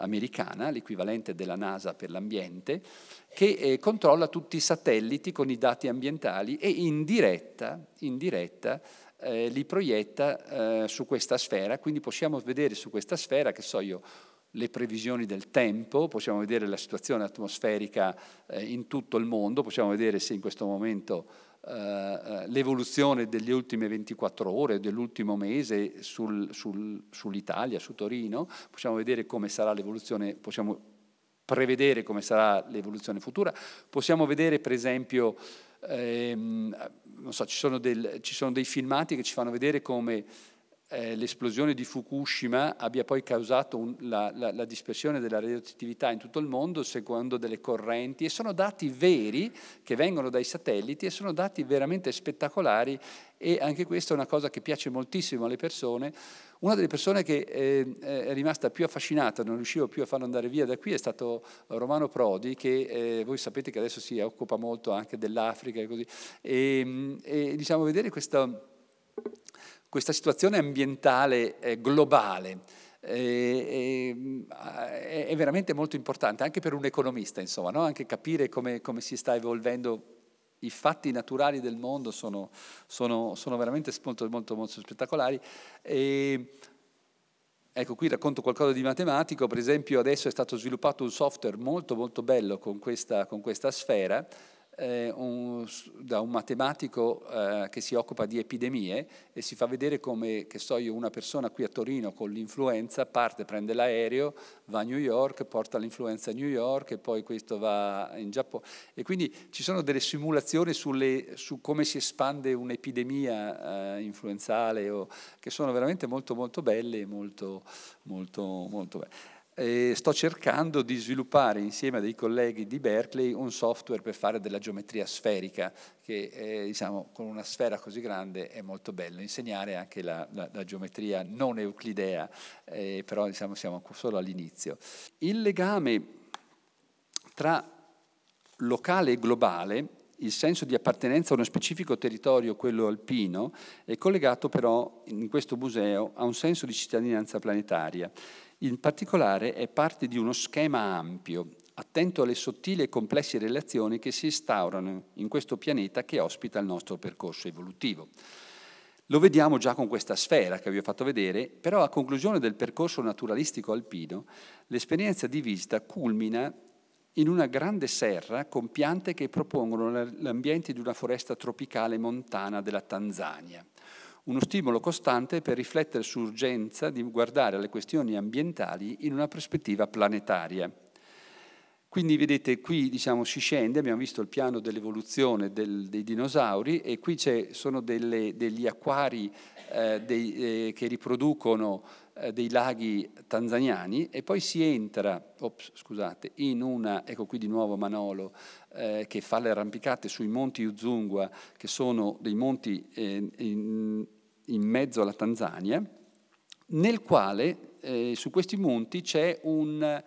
americana, l'equivalente della NASA per l'ambiente, che eh, controlla tutti i satelliti con i dati ambientali e in diretta, in diretta eh, li proietta eh, su questa sfera, quindi possiamo vedere su questa sfera, che so io, le previsioni del tempo, possiamo vedere la situazione atmosferica eh, in tutto il mondo, possiamo vedere se in questo momento eh, eh, l'evoluzione delle ultime 24 ore, dell'ultimo mese sul, sul, sull'Italia, su Torino, possiamo vedere come sarà l'evoluzione, possiamo prevedere come sarà l'evoluzione futura, possiamo vedere per esempio, ehm, so, ci, sono del, ci sono dei filmati che ci fanno vedere come eh, l'esplosione di Fukushima abbia poi causato un, la, la, la, dispersione della radioattività in tutto il mondo secondo delle correnti e sono dati veri che vengono dai satelliti e sono dati veramente spettacolari e anche questa è una cosa che piace moltissimo alle persone. Una delle persone che eh, è rimasta più affascinata, non riuscivo più a farlo andare via da qui, è stato Romano Prodi, che eh, voi sapete che adesso si occupa molto anche dell'Africa e così. E, ehm, e diciamo, vedere questa questa situazione ambientale eh, globale eh, eh, è veramente molto importante anche per un economista, insomma, no? anche capire come, come, si sta evolvendo i fatti naturali del mondo sono, sono, sono veramente molto, molto, molto spettacolari. E, Ecco, qui racconto qualcosa di matematico, per esempio adesso è stato sviluppato un software molto molto bello con questa, con questa sfera, eh, un, da un matematico eh, che si occupa di epidemie e si fa vedere come, che so io, una persona qui a Torino con l'influenza parte, prende l'aereo, va a New York, porta l'influenza a New York e poi questo va in Giappone. E quindi ci sono delle simulazioni sulle, su come si espande un'epidemia eh, influenzale o, che sono veramente molto molto belle e molto molto molto belle sto cercando di sviluppare insieme a dei colleghi di Berkeley un software per fare della geometria sferica, che eh, diciamo, con una sfera così grande è molto bello. Insegnare anche la, la, la geometria non euclidea, eh, però diciamo, siamo solo all'inizio. Il legame tra locale e globale il senso di appartenenza a uno specifico territorio, quello alpino, è collegato però in questo museo a un senso di cittadinanza planetaria. In particolare è parte di uno schema ampio, attento alle sottili e complesse relazioni che si instaurano in questo pianeta che ospita il nostro percorso evolutivo. Lo vediamo già con questa sfera che vi ho fatto vedere, però a conclusione del percorso naturalistico alpino, l'esperienza di vista culmina in una grande serra con piante che propongono l'ambiente di una foresta tropicale montana della Tanzania uno stimolo costante per riflettere sull'urgenza di guardare alle questioni ambientali in una prospettiva planetaria. Quindi vedete qui diciamo, si scende, abbiamo visto il piano dell'evoluzione del, dei dinosauri e qui sono delle, degli acquari eh, dei, eh, che riproducono eh, dei laghi tanzaniani e poi si entra, ops, scusate, in una, ecco qui di nuovo Manolo eh, che fa le arrampicate sui monti Uzungwa, che sono dei monti eh, in, in, mezzo alla Tanzania, nel quale eh, su questi monti c'è, un,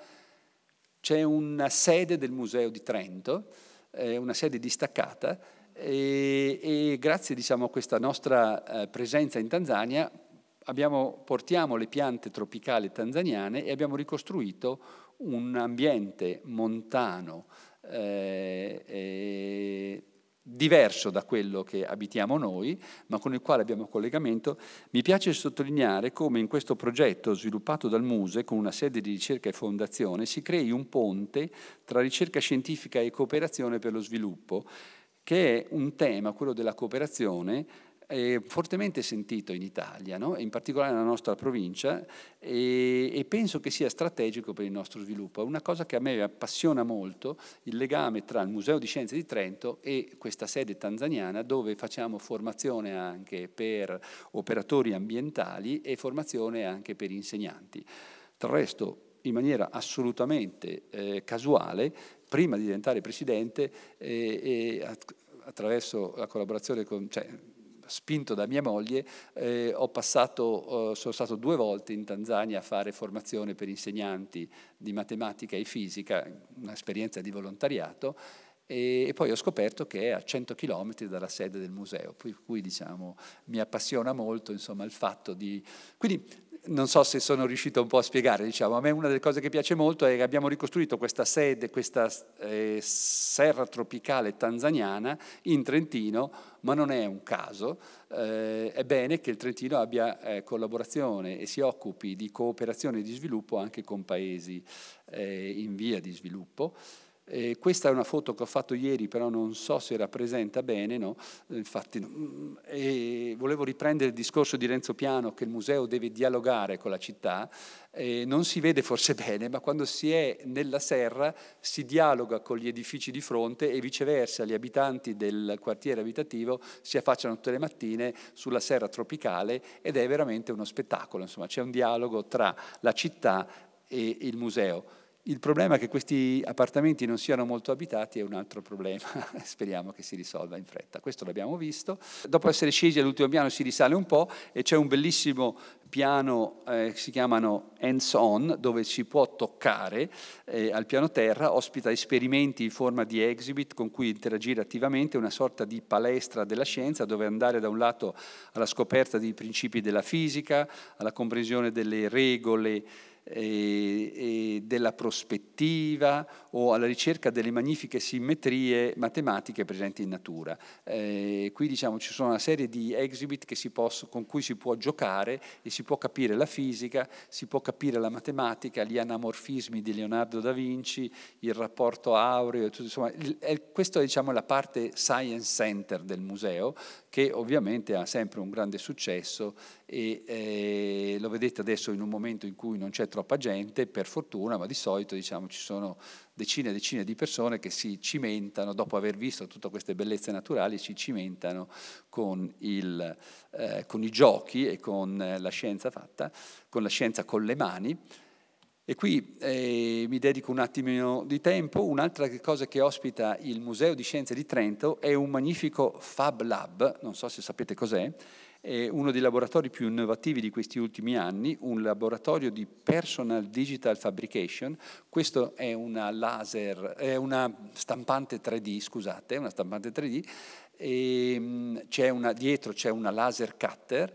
c'è, una sede del Museo di Trento, eh, una sede distaccata, e, e grazie diciamo, a questa nostra eh, presenza in Tanzania abbiamo, portiamo le piante tropicali tanzaniane e abbiamo ricostruito un ambiente montano eh, eh, diverso da quello che abitiamo noi, ma con il quale abbiamo collegamento, mi piace sottolineare come in questo progetto sviluppato dal Muse con una sede di ricerca e fondazione si crei un ponte tra ricerca scientifica e cooperazione per lo sviluppo, che è un tema, quello della cooperazione, eh, fortemente sentito in Italia, no? in particolare nella nostra provincia, e, e, penso che sia strategico per il nostro sviluppo. È una cosa che a me appassiona molto, il legame tra il Museo di Scienze di Trento e questa sede tanzaniana dove facciamo formazione anche per operatori ambientali e formazione anche per insegnanti. Tra il resto, in maniera assolutamente eh, casuale, prima di diventare presidente, eh, attraverso la collaborazione con... Cioè, spinto da mia moglie, eh, passato, eh, sono stato due volte in Tanzania a fare formazione per insegnanti di matematica e fisica, un'esperienza di volontariato, e, poi ho scoperto che è a 100 km dalla sede del museo, per cui diciamo, mi appassiona molto insomma, il fatto di... Quindi non so se sono riuscito un po' a spiegare, diciamo, a me una delle cose che piace molto è che abbiamo ricostruito questa sede, questa eh, serra tropicale tanzaniana in Trentino, ma non è un caso, eh, è bene che il Trentino abbia eh, collaborazione e si occupi di cooperazione e di sviluppo anche con paesi eh, in via di sviluppo. Eh, questa è una foto che ho fatto ieri, però non so se rappresenta bene, no? Eh, infatti no. Mm, volevo riprendere il discorso di Renzo Piano che il museo deve dialogare con la città, eh, non si vede forse [LAUGHS] bene, ma quando si è nella serra si dialoga con gli edifici di fronte e viceversa gli abitanti del quartiere abitativo si affacciano tutte le mattine sulla serra tropicale ed è veramente uno spettacolo, insomma c'è un dialogo tra la città e il museo. Il problema che questi appartamenti non siano molto abitati è un altro problema, [LAUGHS] speriamo che si risolva in fretta. Questo l'abbiamo visto. Dopo essere scesi all'ultimo piano si risale un po' e c'è un bellissimo piano eh, che si chiamano hands on, dove si può toccare eh, al piano terra, ospita esperimenti in forma di exhibit con cui interagire attivamente, una sorta di palestra della scienza dove andare da un lato alla scoperta dei principi della fisica, alla comprensione delle regole e, eh, e della prospettiva o alla ricerca delle magnifiche simmetrie matematiche presenti in natura. Eh, qui diciamo ci sono una serie di exhibit posso, con cui si può giocare e si può capire la fisica, si può capire la matematica, gli anamorfismi di Leonardo da Vinci, il rapporto aureo, tutto, insomma, il, è, questa è diciamo, la parte science center del museo che ovviamente ha sempre un grande successo e eh, lo vedete adesso in un momento in cui non c'è troppa gente, per fortuna, ma di solito diciamo, ci sono decine e decine di persone che si cimentano, dopo aver visto tutte queste bellezze naturali, si cimentano con, il, eh, con i giochi e con eh, la scienza fatta, con la scienza con le mani. E qui eh, mi dedico un attimino di tempo. Un'altra cosa che ospita il Museo di Scienze di Trento è un magnifico Fab Lab, non so se sapete cos'è, è uno dei laboratori più innovativi di questi ultimi anni, un laboratorio di personal digital fabrication. Questo è una laser, è una stampante 3D, scusate, una stampante 3D. E, mh, c'è una, dietro c'è una laser cutter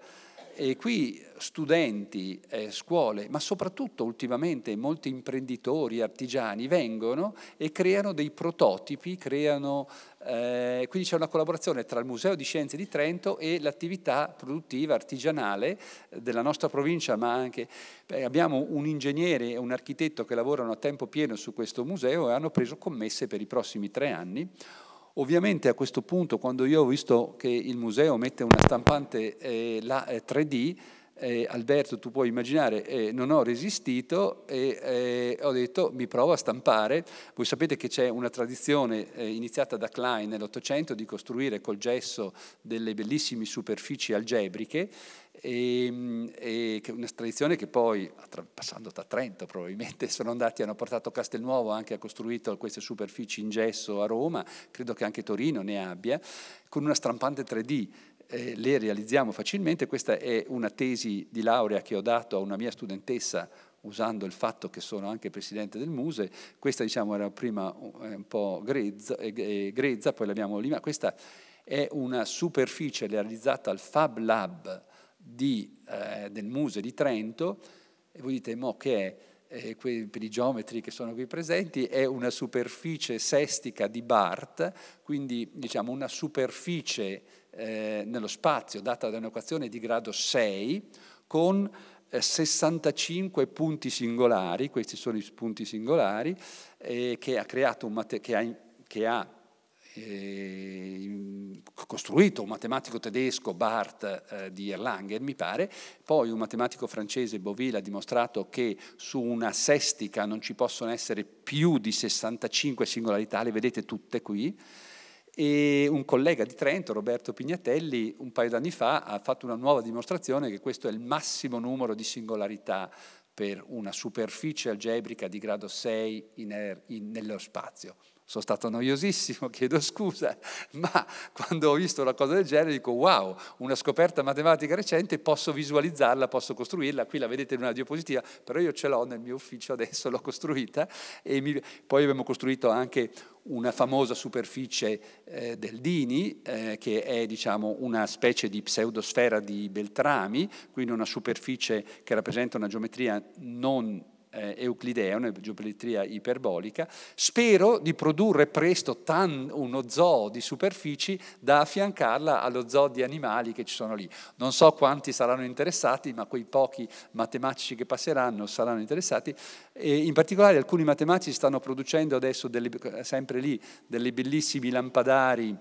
e qui studenti, eh, scuole, ma soprattutto ultimamente molti imprenditori, artigiani vengono e creano dei prototipi, creano, eh, quindi c'è una collaborazione tra il Museo di Scienze di Trento e l'attività produttiva artigianale eh, della nostra provincia, ma anche eh, abbiamo un ingegnere e un architetto che lavorano a tempo pieno su questo museo e hanno preso commesse per i prossimi tre anni Ovviamente a questo punto, quando io ho visto che il museo mette una stampante eh, la, eh, 3D, eh, Alberto tu puoi immaginare, eh, non ho resistito e ho detto mi provo a stampare. Voi sapete che c'è una tradizione eh, iniziata da Klein nell'Ottocento di costruire col gesso delle bellissime superfici algebriche ehm, e, e una tradizione che poi, passando da Trento probabilmente, [LAUGHS] sono andati, hanno portato Castelnuovo anche a costruire queste superfici in gesso a Roma, credo che anche Torino ne abbia, con una stampante 3D eh, le realizziamo facilmente. Questa è una tesi di laurea che ho dato a una mia studentessa usando il fatto che sono anche presidente del Muse, questa diciamo era prima eh, un po' grezza, eh, eh grezza poi l'abbiamo lì, ma questa è una superficie realizzata al Fab Lab di, eh, del Muse di Trento e voi dite mo che è? eh, i geometri che sono qui presenti, è una superficie sestica di Barth, quindi diciamo una superficie eh, nello spazio data da un'equazione di grado 6 con 65 eh, punti singolari, questi sono i punti singolari, eh, che ha creato un materiale che ha, che ha eh, costruito un matematico tedesco, Barth eh, di Erlangen, mi pare, poi un matematico francese, Boville, ha dimostrato che su una sestica non ci possono essere più di 65 singolarità, le vedete tutte qui, e un collega di Trento, Roberto Pignatelli, un paio d'anni fa ha fatto una nuova dimostrazione che questo è il massimo numero di singolarità per una superficie algebrica di grado 6 in er, in, nello spazio sono stato noiosissimo, [LAUGHS] chiedo scusa, ma quando ho visto una cosa del genere dico wow, una scoperta matematica recente, posso visualizzarla, posso costruirla, qui la vedete in una diapositiva, però io ce l'ho nel mio ufficio adesso, l'ho costruita e mi... poi abbiamo costruito anche una famosa superficie eh, del Dini, eh, che è diciamo, una specie di pseudosfera di Beltrami, quindi una superficie che rappresenta una geometria non eh, euclidea, una geometria iperbolica, spero di produrre presto tan, uno zoo di superfici da affiancarla allo zoo di animali che ci sono lì. Non so quanti saranno interessati, ma quei pochi matematici che passeranno saranno interessati. E in particolare alcuni matematici stanno producendo adesso delle, sempre lì delle bellissimi lampadari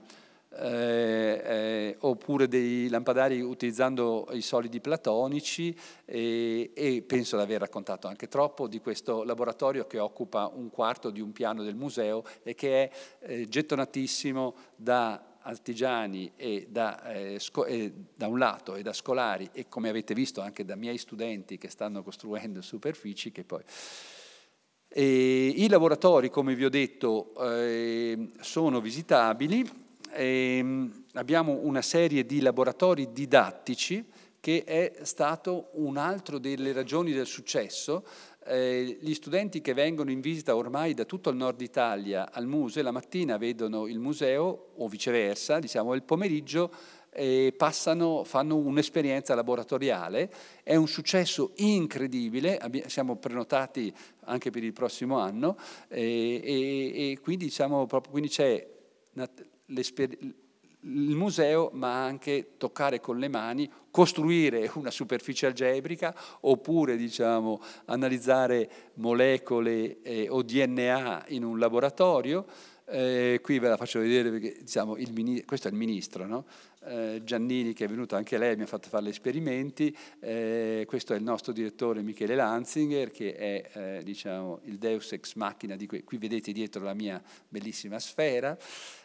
eh, eh, oppure dei lampadari utilizzando i solidi platonici e, e penso di aver raccontato anche troppo di questo laboratorio che occupa un quarto di un piano del museo e che è eh, gettonatissimo da artigiani e da, eh, e eh, da, un lato e da scolari e come avete visto anche da miei studenti che stanno costruendo superfici che poi... E I laboratori, come vi ho detto, eh, sono visitabili ehm, abbiamo una serie di laboratori didattici che è stato un'altra delle ragioni del successo. Eh, gli studenti che vengono in visita ormai da tutto il nord Italia al museo, la mattina vedono il museo o viceversa, diciamo il pomeriggio eh, passano, fanno un'esperienza laboratoriale, è un successo incredibile, siamo prenotati anche per il prossimo anno e, eh, e, e, quindi diciamo, c'è il museo, ma anche toccare con le mani, costruire una superficie algebrica oppure diciamo, analizzare molecole eh, o DNA in un laboratorio. Eh, qui ve la faccio vedere perché diciamo, il, questo è il ministro, no? eh, Giannini che è venuto anche lei, mi ha fatto fare gli esperimenti, eh, questo è il nostro direttore Michele Lanzinger che è eh, diciamo, il deus ex machina di qui, qui vedete dietro la mia bellissima sfera.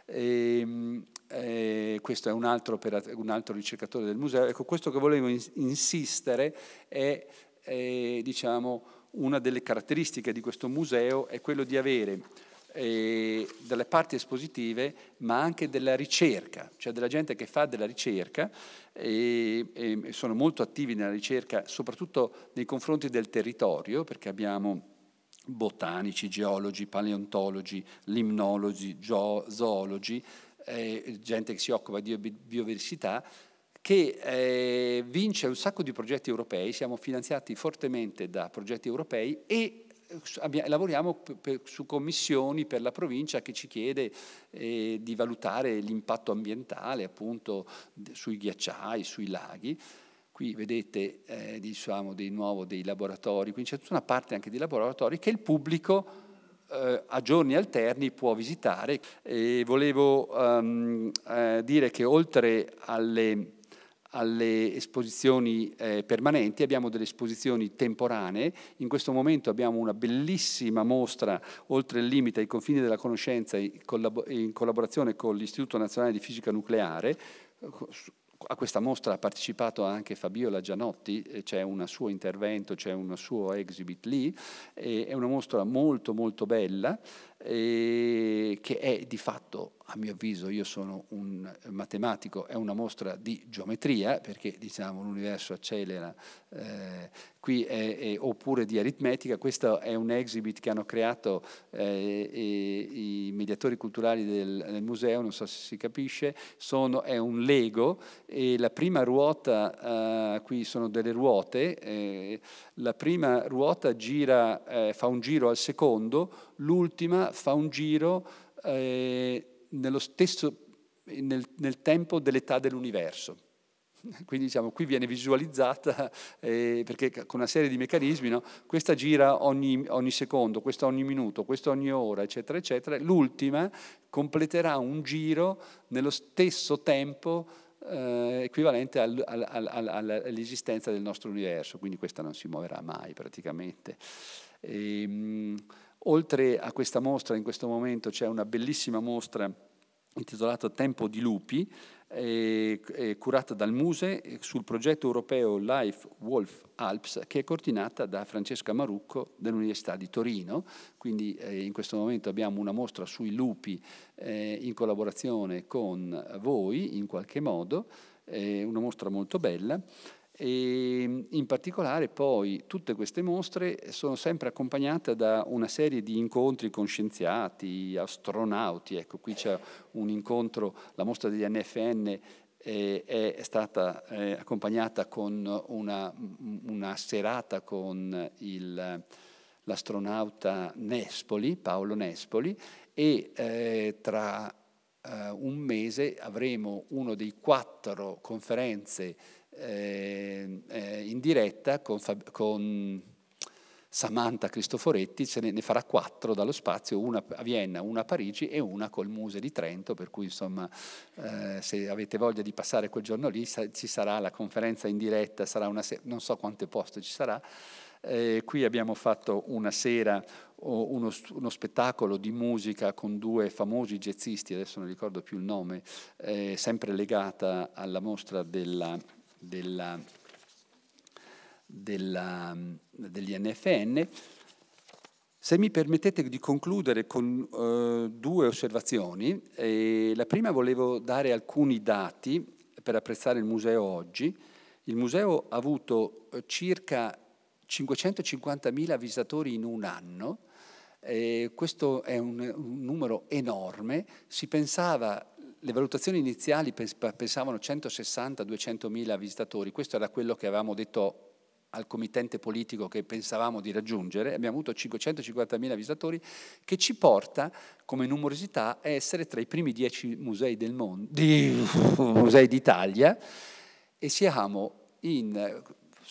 E, ehm, eh, questo è un altro, un altro, ricercatore del museo. Ecco, questo che volevo ins insistere è, è diciamo, una delle caratteristiche di questo museo, è quello di avere eh, delle parti espositive, ma anche della ricerca, cioè della gente che fa della ricerca e, e sono molto attivi nella ricerca, soprattutto nei confronti del territorio, perché abbiamo botanici, geologi, paleontologi, limnologi, zoologi, eh, gente che si occupa di biodiversità, che eh, vince un sacco di progetti europei, siamo finanziati fortemente da progetti europei e eh, lavoriamo per, su commissioni per la provincia che ci chiede eh, di valutare l'impatto ambientale appunto sui ghiacciai, sui laghi. Qui vedete eh, diciamo, di nuovo dei laboratori, quindi c'è tutta una parte anche di laboratori che il pubblico eh, a giorni alterni può visitare. E volevo ehm, eh, dire che oltre alle, alle esposizioni eh, permanenti abbiamo delle esposizioni temporanee, in questo momento abbiamo una bellissima mostra oltre il limite ai confini della conoscenza in collaborazione con l'Istituto Nazionale di Fisica Nucleare eh, a questa mostra ha partecipato anche Fabiola Gianotti, c'è un suo intervento, c'è un suo exhibit lì, è una mostra molto molto bella eh, che è di fatto, a mio avviso, io sono un matematico, è una mostra di geometria, perché diciamo l'universo accelera eh, qui, è, è, oppure di aritmetica. Questo è un exhibit che hanno creato eh, i, i mediatori culturali del, del, museo, non so se si capisce, sono, è un Lego e la prima ruota, eh, qui sono delle ruote, eh, la prima ruota gira, eh, fa un giro al secondo, l'ultima fa un giro eh, nello stesso, nel, nel tempo dell'età dell'universo. [LAUGHS] Quindi diciamo, qui viene visualizzata, eh, perché con una serie di meccanismi, no? questa gira ogni, ogni, secondo, questa ogni minuto, questa ogni ora, eccetera, eccetera, l'ultima completerà un giro nello stesso tempo eh, equivalente al, al, al, all'esistenza del nostro universo, quindi questa non si muoverà mai praticamente. E, ehm, mh, Oltre a questa mostra, in questo momento c'è una bellissima mostra intitolata Tempo di lupi, eh, eh, curata dal Muse eh, sul progetto europeo Life Wolf Alps, che è coordinata da Francesca Marucco dell'Università di Torino. Quindi eh, in questo momento abbiamo una mostra sui lupi eh, in collaborazione con voi, in qualche modo, una mostra molto bella. E ehm, in particolare poi tutte queste mostre sono sempre accompagnate da una serie di incontri con scienziati, astronauti, ecco qui c'è un incontro, la mostra degli NFN eh, è stata eh, accompagnata con una, una serata con il, l'astronauta Nespoli, Paolo Nespoli, e eh, tra un mese avremo uno dei quattro conferenze eh, eh, in diretta con, Fab- con Samantha Cristoforetti, ne, ne, farà quattro dallo spazio, una a Vienna, una a Parigi e una col Muse di Trento, per cui insomma eh, se avete voglia di passare quel giorno lì sa- ci sarà la conferenza in diretta, se- non so quante poste ci sarà. Eh, qui abbiamo fatto una sera uno, uno, spettacolo di musica con due famosi jazzisti, adesso non ricordo più il nome, eh, sempre legata alla mostra della della, della, degli NFN. Se mi permettete di concludere con eh, due osservazioni, eh, la prima volevo dare alcuni dati per apprezzare il museo oggi. Il museo ha avuto eh, circa 550.000 visitatori in un anno, eh, questo è un, un numero enorme, si pensava le valutazioni iniziali pensavano 160-200 mila visitatori, questo era quello che avevamo detto al committente politico che pensavamo di raggiungere, abbiamo avuto 550 mila visitatori, che ci porta come numerosità a essere tra i primi 10 musei del mondo, di, musei d'Italia, e siamo in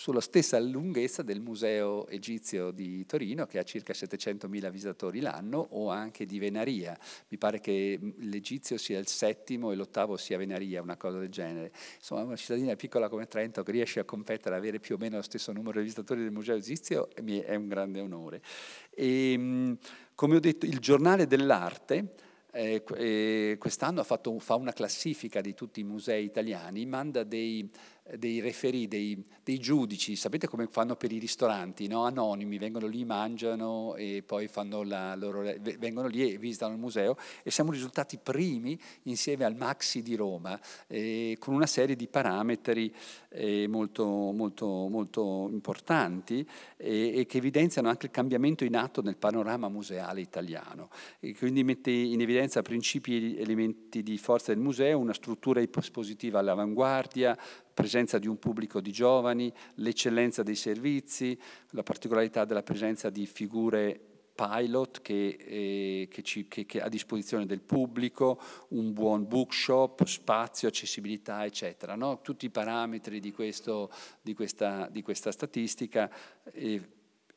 sulla stessa lunghezza del Museo Egizio di Torino, che ha circa 700.000 visitatori l'anno, o anche di Venaria. Mi pare che mm, l'Egizio sia il settimo e l'ottavo sia Venaria, una cosa del genere. Insomma, una cittadina piccola come Trento che riesce a competere, ad avere più o meno lo stesso numero di visitatori del Museo Egizio, eh, è un grande onore. E, ehm, come ho detto, il giornale dell'arte eh, eh quest'anno fa una classifica di tutti i musei italiani, manda dei dei referì, dei, dei, giudici, sapete come fanno per i ristoranti, no? anonimi, vengono lì, mangiano e poi fanno la loro, vengono lì e visitano il museo e siamo risultati primi insieme al Maxi di Roma eh, con una serie di parametri eh, molto, molto, molto, importanti eh, e che evidenziano anche il cambiamento in atto nel panorama museale italiano e quindi mette in evidenza principi e elementi di forza del museo, una struttura espositiva all'avanguardia, presenza di un pubblico di giovani, l'eccellenza dei servizi, la particolarità della presenza di figure pilot che, eh, che, che a disposizione del pubblico, un buon bookshop, spazio, accessibilità, eccetera. No? Tutti i parametri di, questo, di, questa, di questa, statistica eh,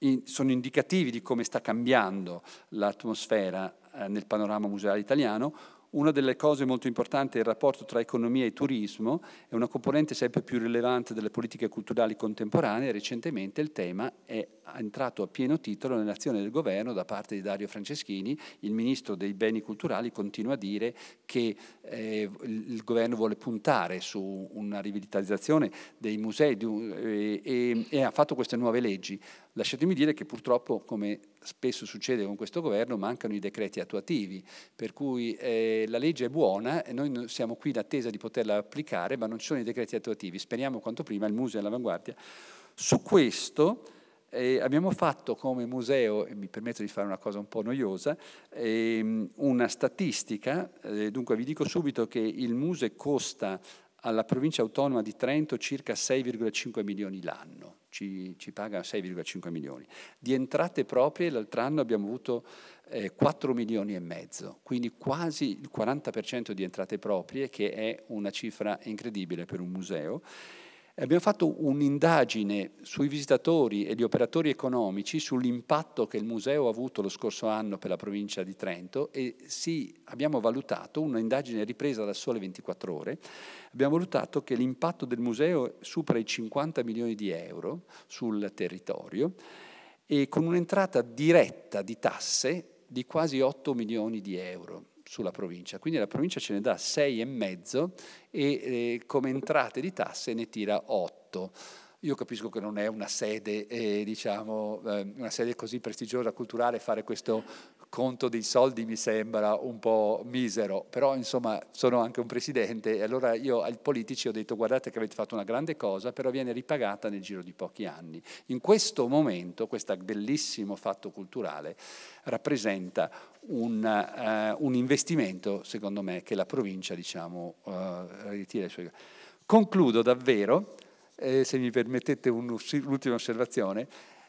in, sono indicativi di come sta cambiando l'atmosfera eh, nel panorama museale italiano, una delle cose molto importanti è il rapporto tra economia e turismo, è una componente sempre più rilevante delle politiche culturali contemporanee. Recentemente il tema è entrato a pieno titolo nell'azione del governo da parte di Dario Franceschini. Il ministro dei beni culturali continua a dire che eh, il governo vuole puntare su una rivitalizzazione dei musei un, eh, e, e ha fatto queste nuove leggi. Lasciatemi dire che purtroppo, come spesso succede con questo governo, mancano i decreti attuativi, per cui eh, la legge è buona e noi siamo qui in attesa di poterla applicare, ma non ci sono i decreti attuativi. Speriamo quanto prima, il museo è all'avanguardia. Su questo eh, abbiamo fatto come museo, e mi permetto di fare una cosa un po' noiosa, ehm, una statistica, eh, dunque vi dico subito che il museo costa alla provincia autonoma di Trento circa 6,5 milioni l'anno ci, ci paga 6,5 milioni. Di entrate proprie l'altro anno abbiamo avuto eh, 4 milioni e mezzo, quindi quasi il 40% di entrate proprie, che è una cifra incredibile per un museo abbiamo fatto un'indagine sui visitatori e gli operatori economici sull'impatto che il museo ha avuto lo scorso anno per la provincia di Trento e sì, abbiamo valutato, un'indagine ripresa da sole 24 ore, abbiamo valutato che l'impatto del museo supera i 50 milioni di euro sul territorio e con un'entrata diretta di tasse di quasi 8 milioni di euro sulla provincia, quindi la provincia ce ne dà 6,5 e, mezzo e eh, come entrate di tasse ne tira 8. Io capisco che non è una sede, eh, diciamo, eh, una sede così prestigiosa, culturale, fare questo conto dei soldi mi sembra un po' misero, però insomma sono anche un presidente e allora io ai politici ho detto guardate che avete fatto una grande cosa, però viene ripagata nel giro di pochi anni. In questo momento questo bellissimo fatto culturale rappresenta un, uh, un investimento, secondo me, che la provincia diciamo, uh, ritira i suoi... Concludo davvero, eh, se mi permettete un'ultima osservazione,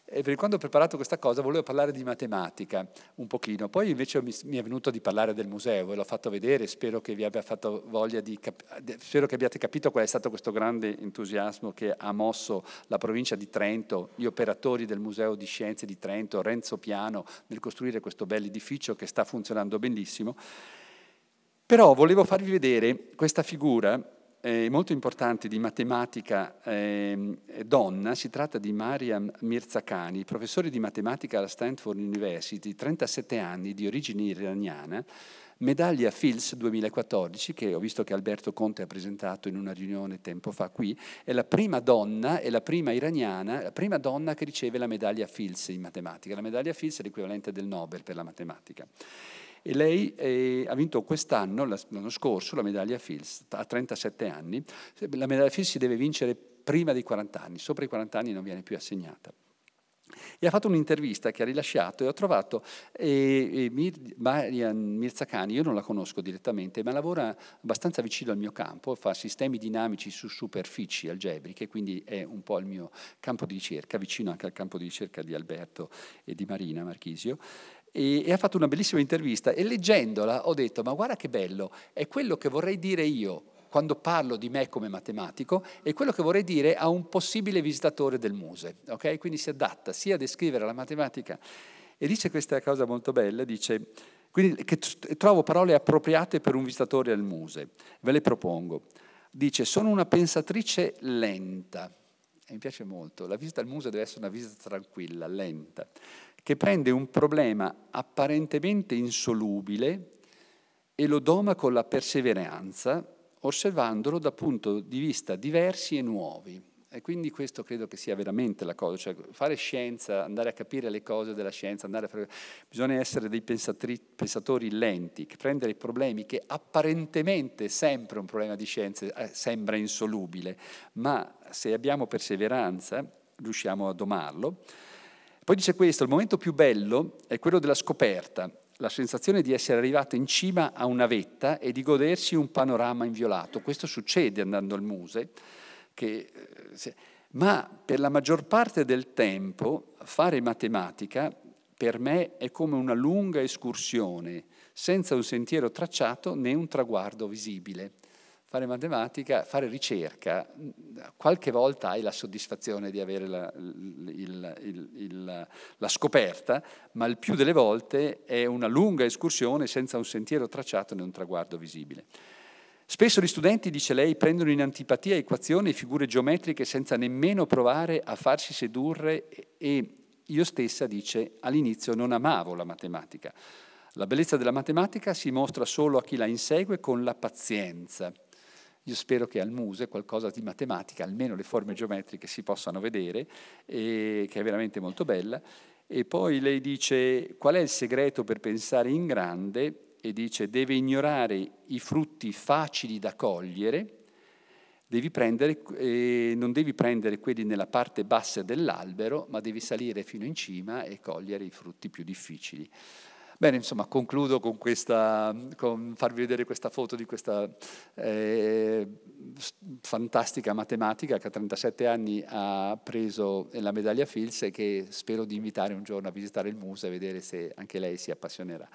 e per quando ho preparato questa cosa volevo parlare di matematica un pochino, poi invece mi, è venuto di parlare del museo e l'ho fatto vedere, spero che vi abbia fatto voglia di cap- spero che abbiate capito qual è stato questo grande entusiasmo che ha mosso la provincia di Trento, gli operatori del Museo di Scienze di Trento, Renzo Piano, nel costruire questo bel edificio che sta funzionando benissimo. Però volevo farvi vedere questa figura eh, molto importante di matematica ehm, eh, donna, si tratta di Mariam Mirzakhani, professore di matematica alla Stanford University, 37 anni, di origine iraniana, medaglia Fils 2014, che ho visto che Alberto Conte ha presentato in una riunione tempo fa qui, è la prima donna, è la prima iraniana, la prima donna che riceve la medaglia Fils in matematica. La medaglia Fils è l'equivalente del Nobel per la matematica e lei eh, ha vinto quest'anno, l'anno scorso, la medaglia Fils, a 37 anni. La medaglia Fils si deve vincere prima dei 40 anni, sopra i 40 anni non viene più assegnata. E ha fatto un'intervista che ha rilasciato e ho trovato eh, eh, Mir- Marian Mirzacani, io non la conosco direttamente, ma lavora abbastanza vicino al mio campo, fa sistemi dinamici su superfici algebriche, quindi è un po' il mio campo di ricerca, vicino anche al campo di ricerca di Alberto e di Marina Marchisio e, e ha fatto una bellissima intervista e leggendola ho detto ma guarda che bello, è quello che vorrei dire io quando parlo di me come matematico è quello che vorrei dire a un possibile visitatore del museo. Okay? Quindi si adatta sia a descrivere la matematica e dice questa cosa molto bella, dice quindi che trovo parole appropriate per un visitatore al museo, ve le propongo. Dice sono una pensatrice lenta, e mi piace molto, la visita al museo deve essere una visita tranquilla, lenta che prende un problema apparentemente insolubile e lo doma con la perseveranza, osservandolo da punti di vista diversi e nuovi. E quindi questo credo che sia veramente la cosa, cioè fare scienza, andare a capire le cose della scienza, fare... bisogna essere dei pensatri... pensatori lenti, prendere i problemi che apparentemente sempre un problema di scienza eh, sembra insolubile, ma se abbiamo perseveranza riusciamo a domarlo. Poi dice questo, il momento più bello è quello della scoperta, la sensazione di essere arrivato in cima a una vetta e di godersi un panorama inviolato. Questo succede andando al muse, che, eh, ma per la maggior parte del tempo fare matematica per me è come una lunga escursione, senza un sentiero tracciato né un traguardo visibile fare matematica, fare ricerca, qualche volta hai la soddisfazione di avere la, il, il, il, la, scoperta, ma il più delle volte è una lunga escursione senza un sentiero tracciato né un traguardo visibile. Spesso gli studenti, dice lei, prendono in antipatia equazioni e figure geometriche senza nemmeno provare a farsi sedurre e io stessa, dice, all'inizio non amavo la matematica. La bellezza della matematica si mostra solo a chi la insegue con la pazienza io spero che al Muse qualcosa di matematica, almeno le forme geometriche si possano vedere, che è veramente molto bella. E poi lei dice qual è il segreto per pensare in grande e dice deve ignorare i frutti facili da cogliere, devi prendere, eh, non devi prendere quelli nella parte bassa dell'albero, ma devi salire fino in cima e cogliere i frutti più difficili. Bene, insomma, concludo con, questa, con farvi vedere questa foto di questa eh, fantastica matematica che a 37 anni ha preso la medaglia Fields e che spero di invitare un giorno a visitare il museo e vedere se anche lei si appassionerà.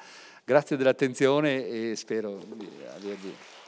Grazie dell'attenzione e spero di avervi...